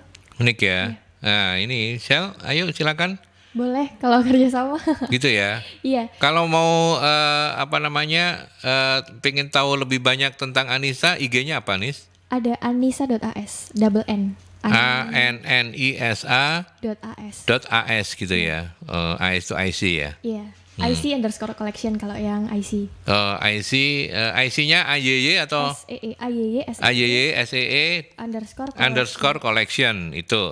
Unik ya. ya. Nah ini Shell, ayo silakan. Boleh kalau kerja sama. Gitu ya. iya. Kalau mau uh, apa namanya uh, pengen tahu lebih banyak tentang Anissa, IG-nya apa Anis? Ada anissa.as double n. A N N I S A dot A S dot A S gitu ya. Uh, A S to I C ya. Iya. Hmm. IC underscore collection kalau yang IC. Uh, oh, IC uh, eh, IC-nya AYY atau e e, AYY SEE AYY SEE e. underscore collection. underscore collection itu.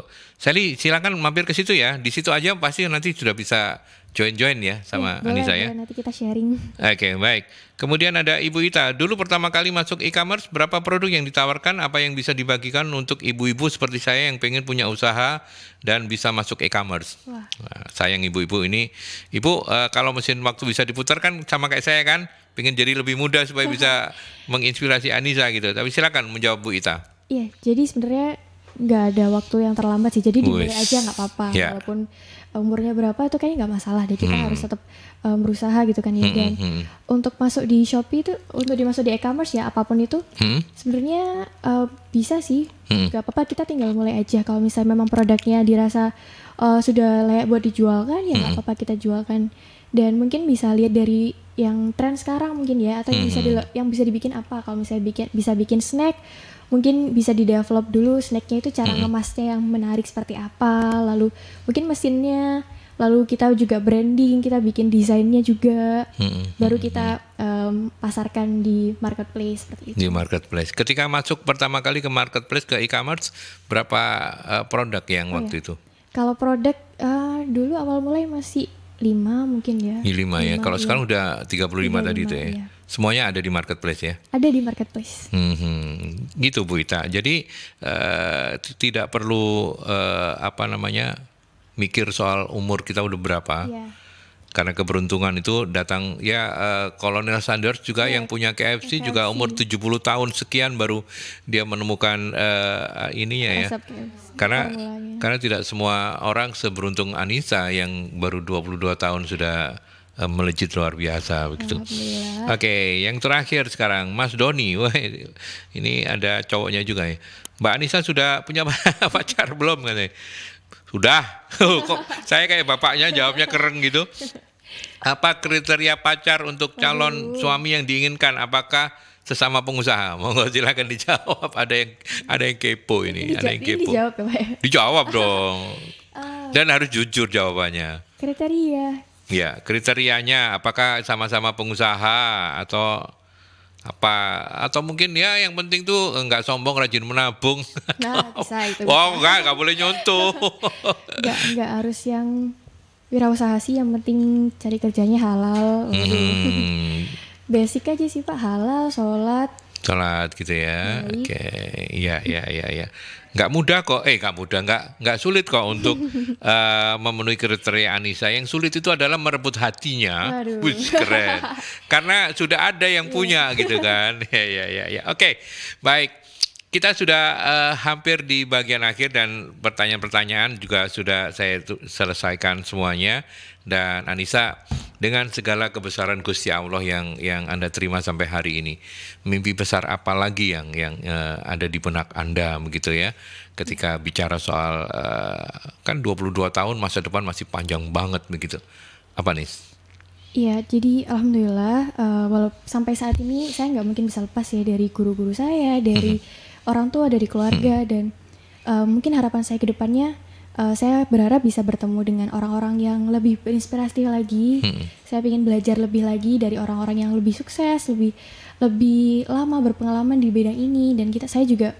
Sally silakan mampir ke situ ya. Di situ aja pasti nanti sudah bisa join-join ya sama iya, ya, Anissa ya. Nanti kita sharing. Oke, okay, baik. Kemudian ada Ibu Ita. Dulu pertama kali masuk e-commerce, berapa produk yang ditawarkan? Apa yang bisa dibagikan untuk ibu-ibu seperti saya yang pengen punya usaha dan bisa masuk e-commerce? Wah. Nah, sayang ibu-ibu ini, Ibu uh, kalau mesin waktu bisa diputar kan sama kayak saya kan, pengen jadi lebih muda supaya bisa menginspirasi Anissa gitu. Tapi silakan menjawab Bu Ita. Iya, jadi sebenarnya nggak ada waktu yang terlambat sih. Jadi dimulai aja nggak apa-apa, yeah. walaupun umurnya berapa itu kayaknya nggak masalah deh kita hmm. harus tetap um, eh, berusaha gitu kan ya dan hmm, hmm, hmm. untuk masuk di Shopee itu untuk dimasuk di e-commerce ya apapun itu hmm. sebenarnya uh, bisa sih hmm. gak apa-apa kita tinggal mulai aja kalau misalnya memang produknya dirasa uh, sudah layak buat dijual kan ya nggak hmm. apa-apa kita jualkan dan mungkin bisa lihat dari yang tren sekarang mungkin ya atau yang bisa mm-hmm. di, yang bisa dibikin apa kalau misalnya bikin bisa bikin snack mungkin bisa di develop dulu snacknya itu cara mm ngemasnya yang menarik seperti apa lalu mungkin mesinnya lalu kita juga branding kita bikin desainnya juga mm-hmm. baru kita um, pasarkan di marketplace seperti itu di marketplace ketika masuk pertama kali ke marketplace ke e-commerce berapa uh, produk yang oh waktu iya. itu kalau produk uh, dulu awal mulai masih lima mungkin ya. Ini lima ya. Kalau ya. sekarang udah 35, 35 tadi itu ya. ya. Semuanya ada di marketplace ya. Ada di marketplace. Hmm, gitu Bu Ita. Jadi uh, tidak perlu uh, apa namanya mikir soal umur kita udah berapa. Yeah karena keberuntungan itu datang ya uh, Kolonel Sanders juga ya, yang punya KFC, KFC juga umur 70 tahun sekian baru dia menemukan uh, ininya ya. Karena Formulanya. karena tidak semua orang seberuntung Anissa yang baru 22 tahun sudah uh, melejit luar biasa begitu. Oke, okay, yang terakhir sekarang Mas Doni. Wah, ini ada cowoknya juga ya. Mbak Anissa sudah punya pacar belum katanya? Sudah. Kok saya kayak bapaknya jawabnya keren gitu. Apa kriteria pacar untuk calon Aduh. suami yang diinginkan? Apakah sesama pengusaha. Monggo silakan dijawab. Ada yang ada yang kepo ini, Dija ada yang kepo. Dijawab, ya, Pak. Ya? dijawab dong. Ah. Dan harus jujur jawabannya. Kriteria. Ya, kriterianya apakah sama-sama pengusaha atau apa atau mungkin ya yang penting tuh enggak sombong rajin menabung. Nah, bisa itu. wow Oh, enggak, enggak boleh nyontoh. enggak, enggak harus yang wirausaha sih, yang penting cari kerjanya halal. Hmm. Basic aja sih Pak, halal, sholat. Sholat gitu ya. Oke. Okay. ya ya iya, iya. iya, iya nggak mudah kok eh nggak mudah nggak nggak sulit kok untuk uh, memenuhi kriteria Anissa yang sulit itu adalah merebut hatinya Wih, keren karena sudah ada yang iya. punya gitu kan ya ya ya ya oke okay. baik kita sudah uh, hampir di bagian akhir dan pertanyaan-pertanyaan juga sudah saya selesaikan semuanya dan Anissa dengan segala kebesaran Gusti Allah yang yang Anda terima sampai hari ini. Mimpi besar apa lagi yang yang uh, ada di benak Anda begitu ya. Ketika bicara soal uh, kan 22 tahun masa depan masih panjang banget begitu. Apa nih? Iya, jadi alhamdulillah uh, walau sampai saat ini saya nggak mungkin bisa lepas ya dari guru-guru saya, dari orang tua, dari keluarga dan uh, mungkin harapan saya ke depannya uh, saya berharap bisa bertemu dengan orang-orang yang lebih inspiratif lagi. Hmm. Saya ingin belajar lebih lagi dari orang-orang yang lebih sukses, lebih lebih lama berpengalaman di bidang ini dan kita saya juga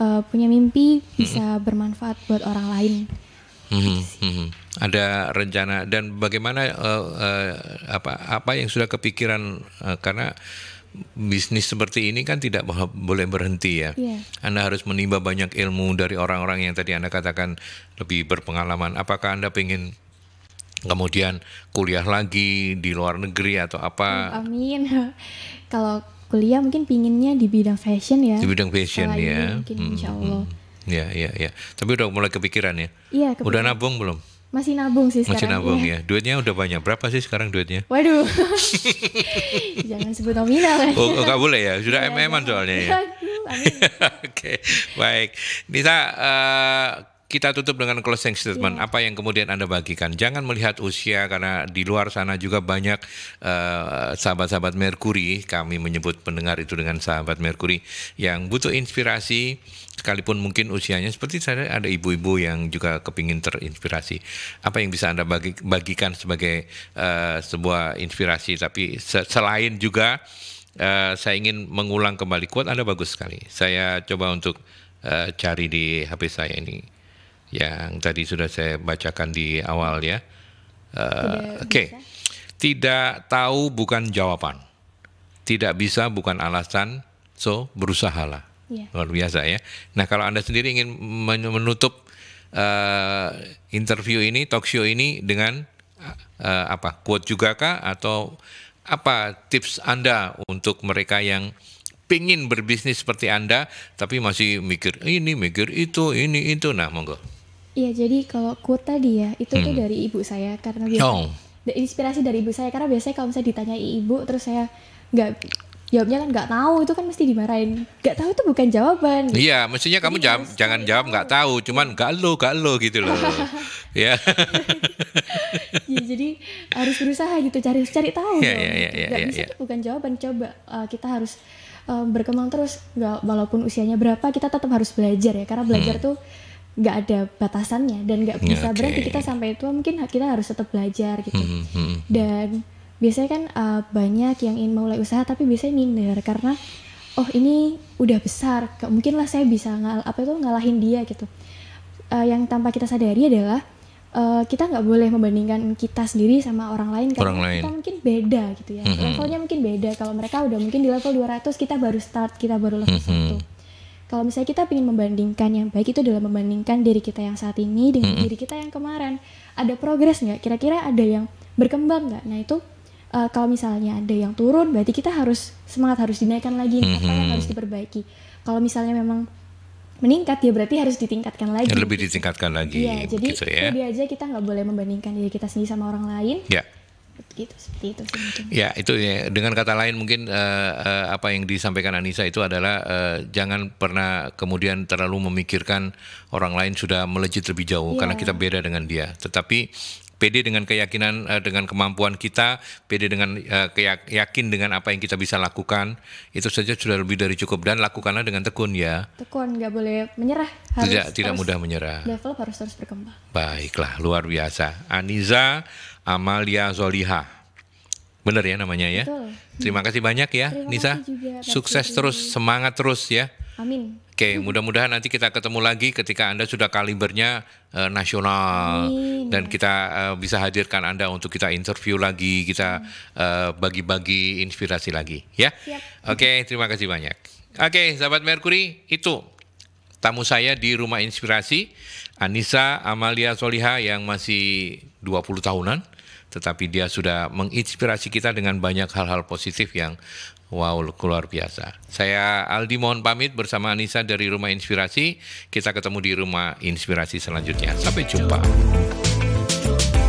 uh, punya mimpi bisa hmm. bermanfaat buat orang lain. Hmm, hmm. Ada rencana dan bagaimana uh, uh, apa apa yang sudah kepikiran uh, karena bisnis seperti ini kan tidak boleh berhenti ya. Yeah. Anda harus menimba banyak ilmu dari orang-orang yang tadi Anda katakan lebih berpengalaman. Apakah Anda ingin kemudian kuliah lagi di luar negeri atau apa? Oh, amin. Kalau kuliah mungkin pinginnya di bidang fashion ya. Di bidang fashion ya. Mungkin mm insya hmm, hmm, Allah. Hmm. Ya, ya, ya. Tapi udah mulai kepikiran ya. Iya. Udah nabung belum? Masih nabung sih sekarang. Masih nabung ya. ya. Duitnya udah banyak. Berapa sih sekarang duitnya? Waduh. Jangan sebut nominal. ya Oh, oh, boleh ya. Sudah ya, MM-an soalnya ya. Oke. okay. Baik. Nisa uh, kita tutup dengan closing statement. Yeah. Apa yang kemudian Anda bagikan? Jangan melihat usia karena di luar sana juga banyak sahabat eh, sahabat-sahabat Merkuri, kami menyebut pendengar itu dengan sahabat Merkuri yang butuh inspirasi sekalipun mungkin usianya seperti saya ada ibu-ibu yang juga kepingin terinspirasi. Apa yang bisa Anda bagi, bagikan sebagai uh, sebuah inspirasi tapi se selain juga uh, saya ingin mengulang kembali kuat Anda bagus sekali. Saya coba untuk uh, cari di HP saya ini yang tadi sudah saya bacakan di awal ya. Uh, Oke, okay. tidak tahu bukan jawaban, tidak bisa bukan alasan, so berusahalah. Yeah. Luar biasa ya. Nah kalau anda sendiri ingin menutup uh, interview ini, talk show ini dengan uh, apa quote juga kah atau apa tips anda untuk mereka yang pingin berbisnis seperti anda tapi masih mikir ini mikir itu ini itu nah monggo Iya, jadi kalau quote tadi ya, itu hmm. tuh dari ibu saya karena biasa, oh. inspirasi dari ibu saya karena biasanya kalau misalnya ditanya ibu terus saya nggak jawabnya kan nggak tahu itu kan mesti dimarahin nggak tahu itu bukan jawaban iya mestinya kamu iya, jawab, jangan jawab nggak tahu cuman nggak lo nggak lo gitu loh ya. ya jadi harus berusaha gitu cari cari tahu Iya, iya, iya, iya. nggak iya, bisa iya. itu bukan jawaban coba uh, kita harus uh, berkembang terus nggak walaupun usianya berapa kita tetap harus belajar ya karena belajar hmm. tuh nggak ada batasannya dan nggak iya, bisa okay. berarti kita sampai itu mungkin kita harus tetap belajar gitu hmm, hmm. hmm. dan biasanya kan uh, banyak yang ingin mulai usaha tapi biasanya minder karena oh ini udah besar mungkin lah saya bisa ngal apa itu ngalahin dia gitu uh, yang tanpa kita sadari adalah uh, kita nggak boleh membandingkan kita sendiri sama orang lain karena lain. kita mungkin beda gitu ya hmm, -hmm. levelnya mungkin beda kalau mereka udah mungkin di level 200 kita baru start kita baru level hmm, satu -hmm kalau misalnya kita ingin membandingkan yang baik itu adalah membandingkan diri kita yang saat ini dengan mm -hmm. diri kita yang kemarin ada progres nggak kira-kira ada yang berkembang nggak nah itu uh, kalau misalnya ada yang turun berarti kita harus semangat harus dinaikkan lagi mm -hmm. apa yang harus diperbaiki kalau misalnya memang meningkat ya berarti harus ditingkatkan lagi. Lebih ditingkatkan lagi. Iya, jadi gitu ya. aja kita nggak boleh membandingkan diri kita sendiri sama orang lain. Ya gitu seperti itu sih Ya itu ya. Dengan kata lain mungkin uh, uh, apa yang disampaikan Anissa itu adalah uh, jangan pernah kemudian terlalu memikirkan orang lain sudah melejit lebih jauh yeah. karena kita beda dengan dia. Tetapi pede dengan keyakinan uh, dengan kemampuan kita, pede dengan uh, yakin dengan apa yang kita bisa lakukan, itu saja sudah lebih dari cukup dan lakukanlah dengan tekun ya. Tekun, nggak boleh menyerah. Harus, tidak tidak harus mudah menyerah. Develop harus terus berkembang. Baiklah, luar biasa. Anissa. Amalia Zoliha. Benar ya namanya ya. Betul. Terima kasih banyak ya Terima Nisa. Juga, Sukses kasih. terus, semangat terus ya. Amin. Oke, mudah-mudahan nanti kita ketemu lagi ketika Anda sudah kalibernya uh, nasional Amin. dan kita uh, bisa hadirkan Anda untuk kita interview lagi, kita eh, bagi-bagi uh, inspirasi lagi ya. Siap. Oke, terima kasih banyak. Oke, sahabat Mercury, itu tamu saya di Rumah Inspirasi Anissa Amalia Soliha yang masih 20 tahunan tetapi dia sudah menginspirasi kita dengan banyak hal-hal positif yang wow luar biasa. Saya Aldi mohon pamit bersama Anissa dari Rumah Inspirasi. Kita ketemu di Rumah Inspirasi selanjutnya. Sampai jumpa.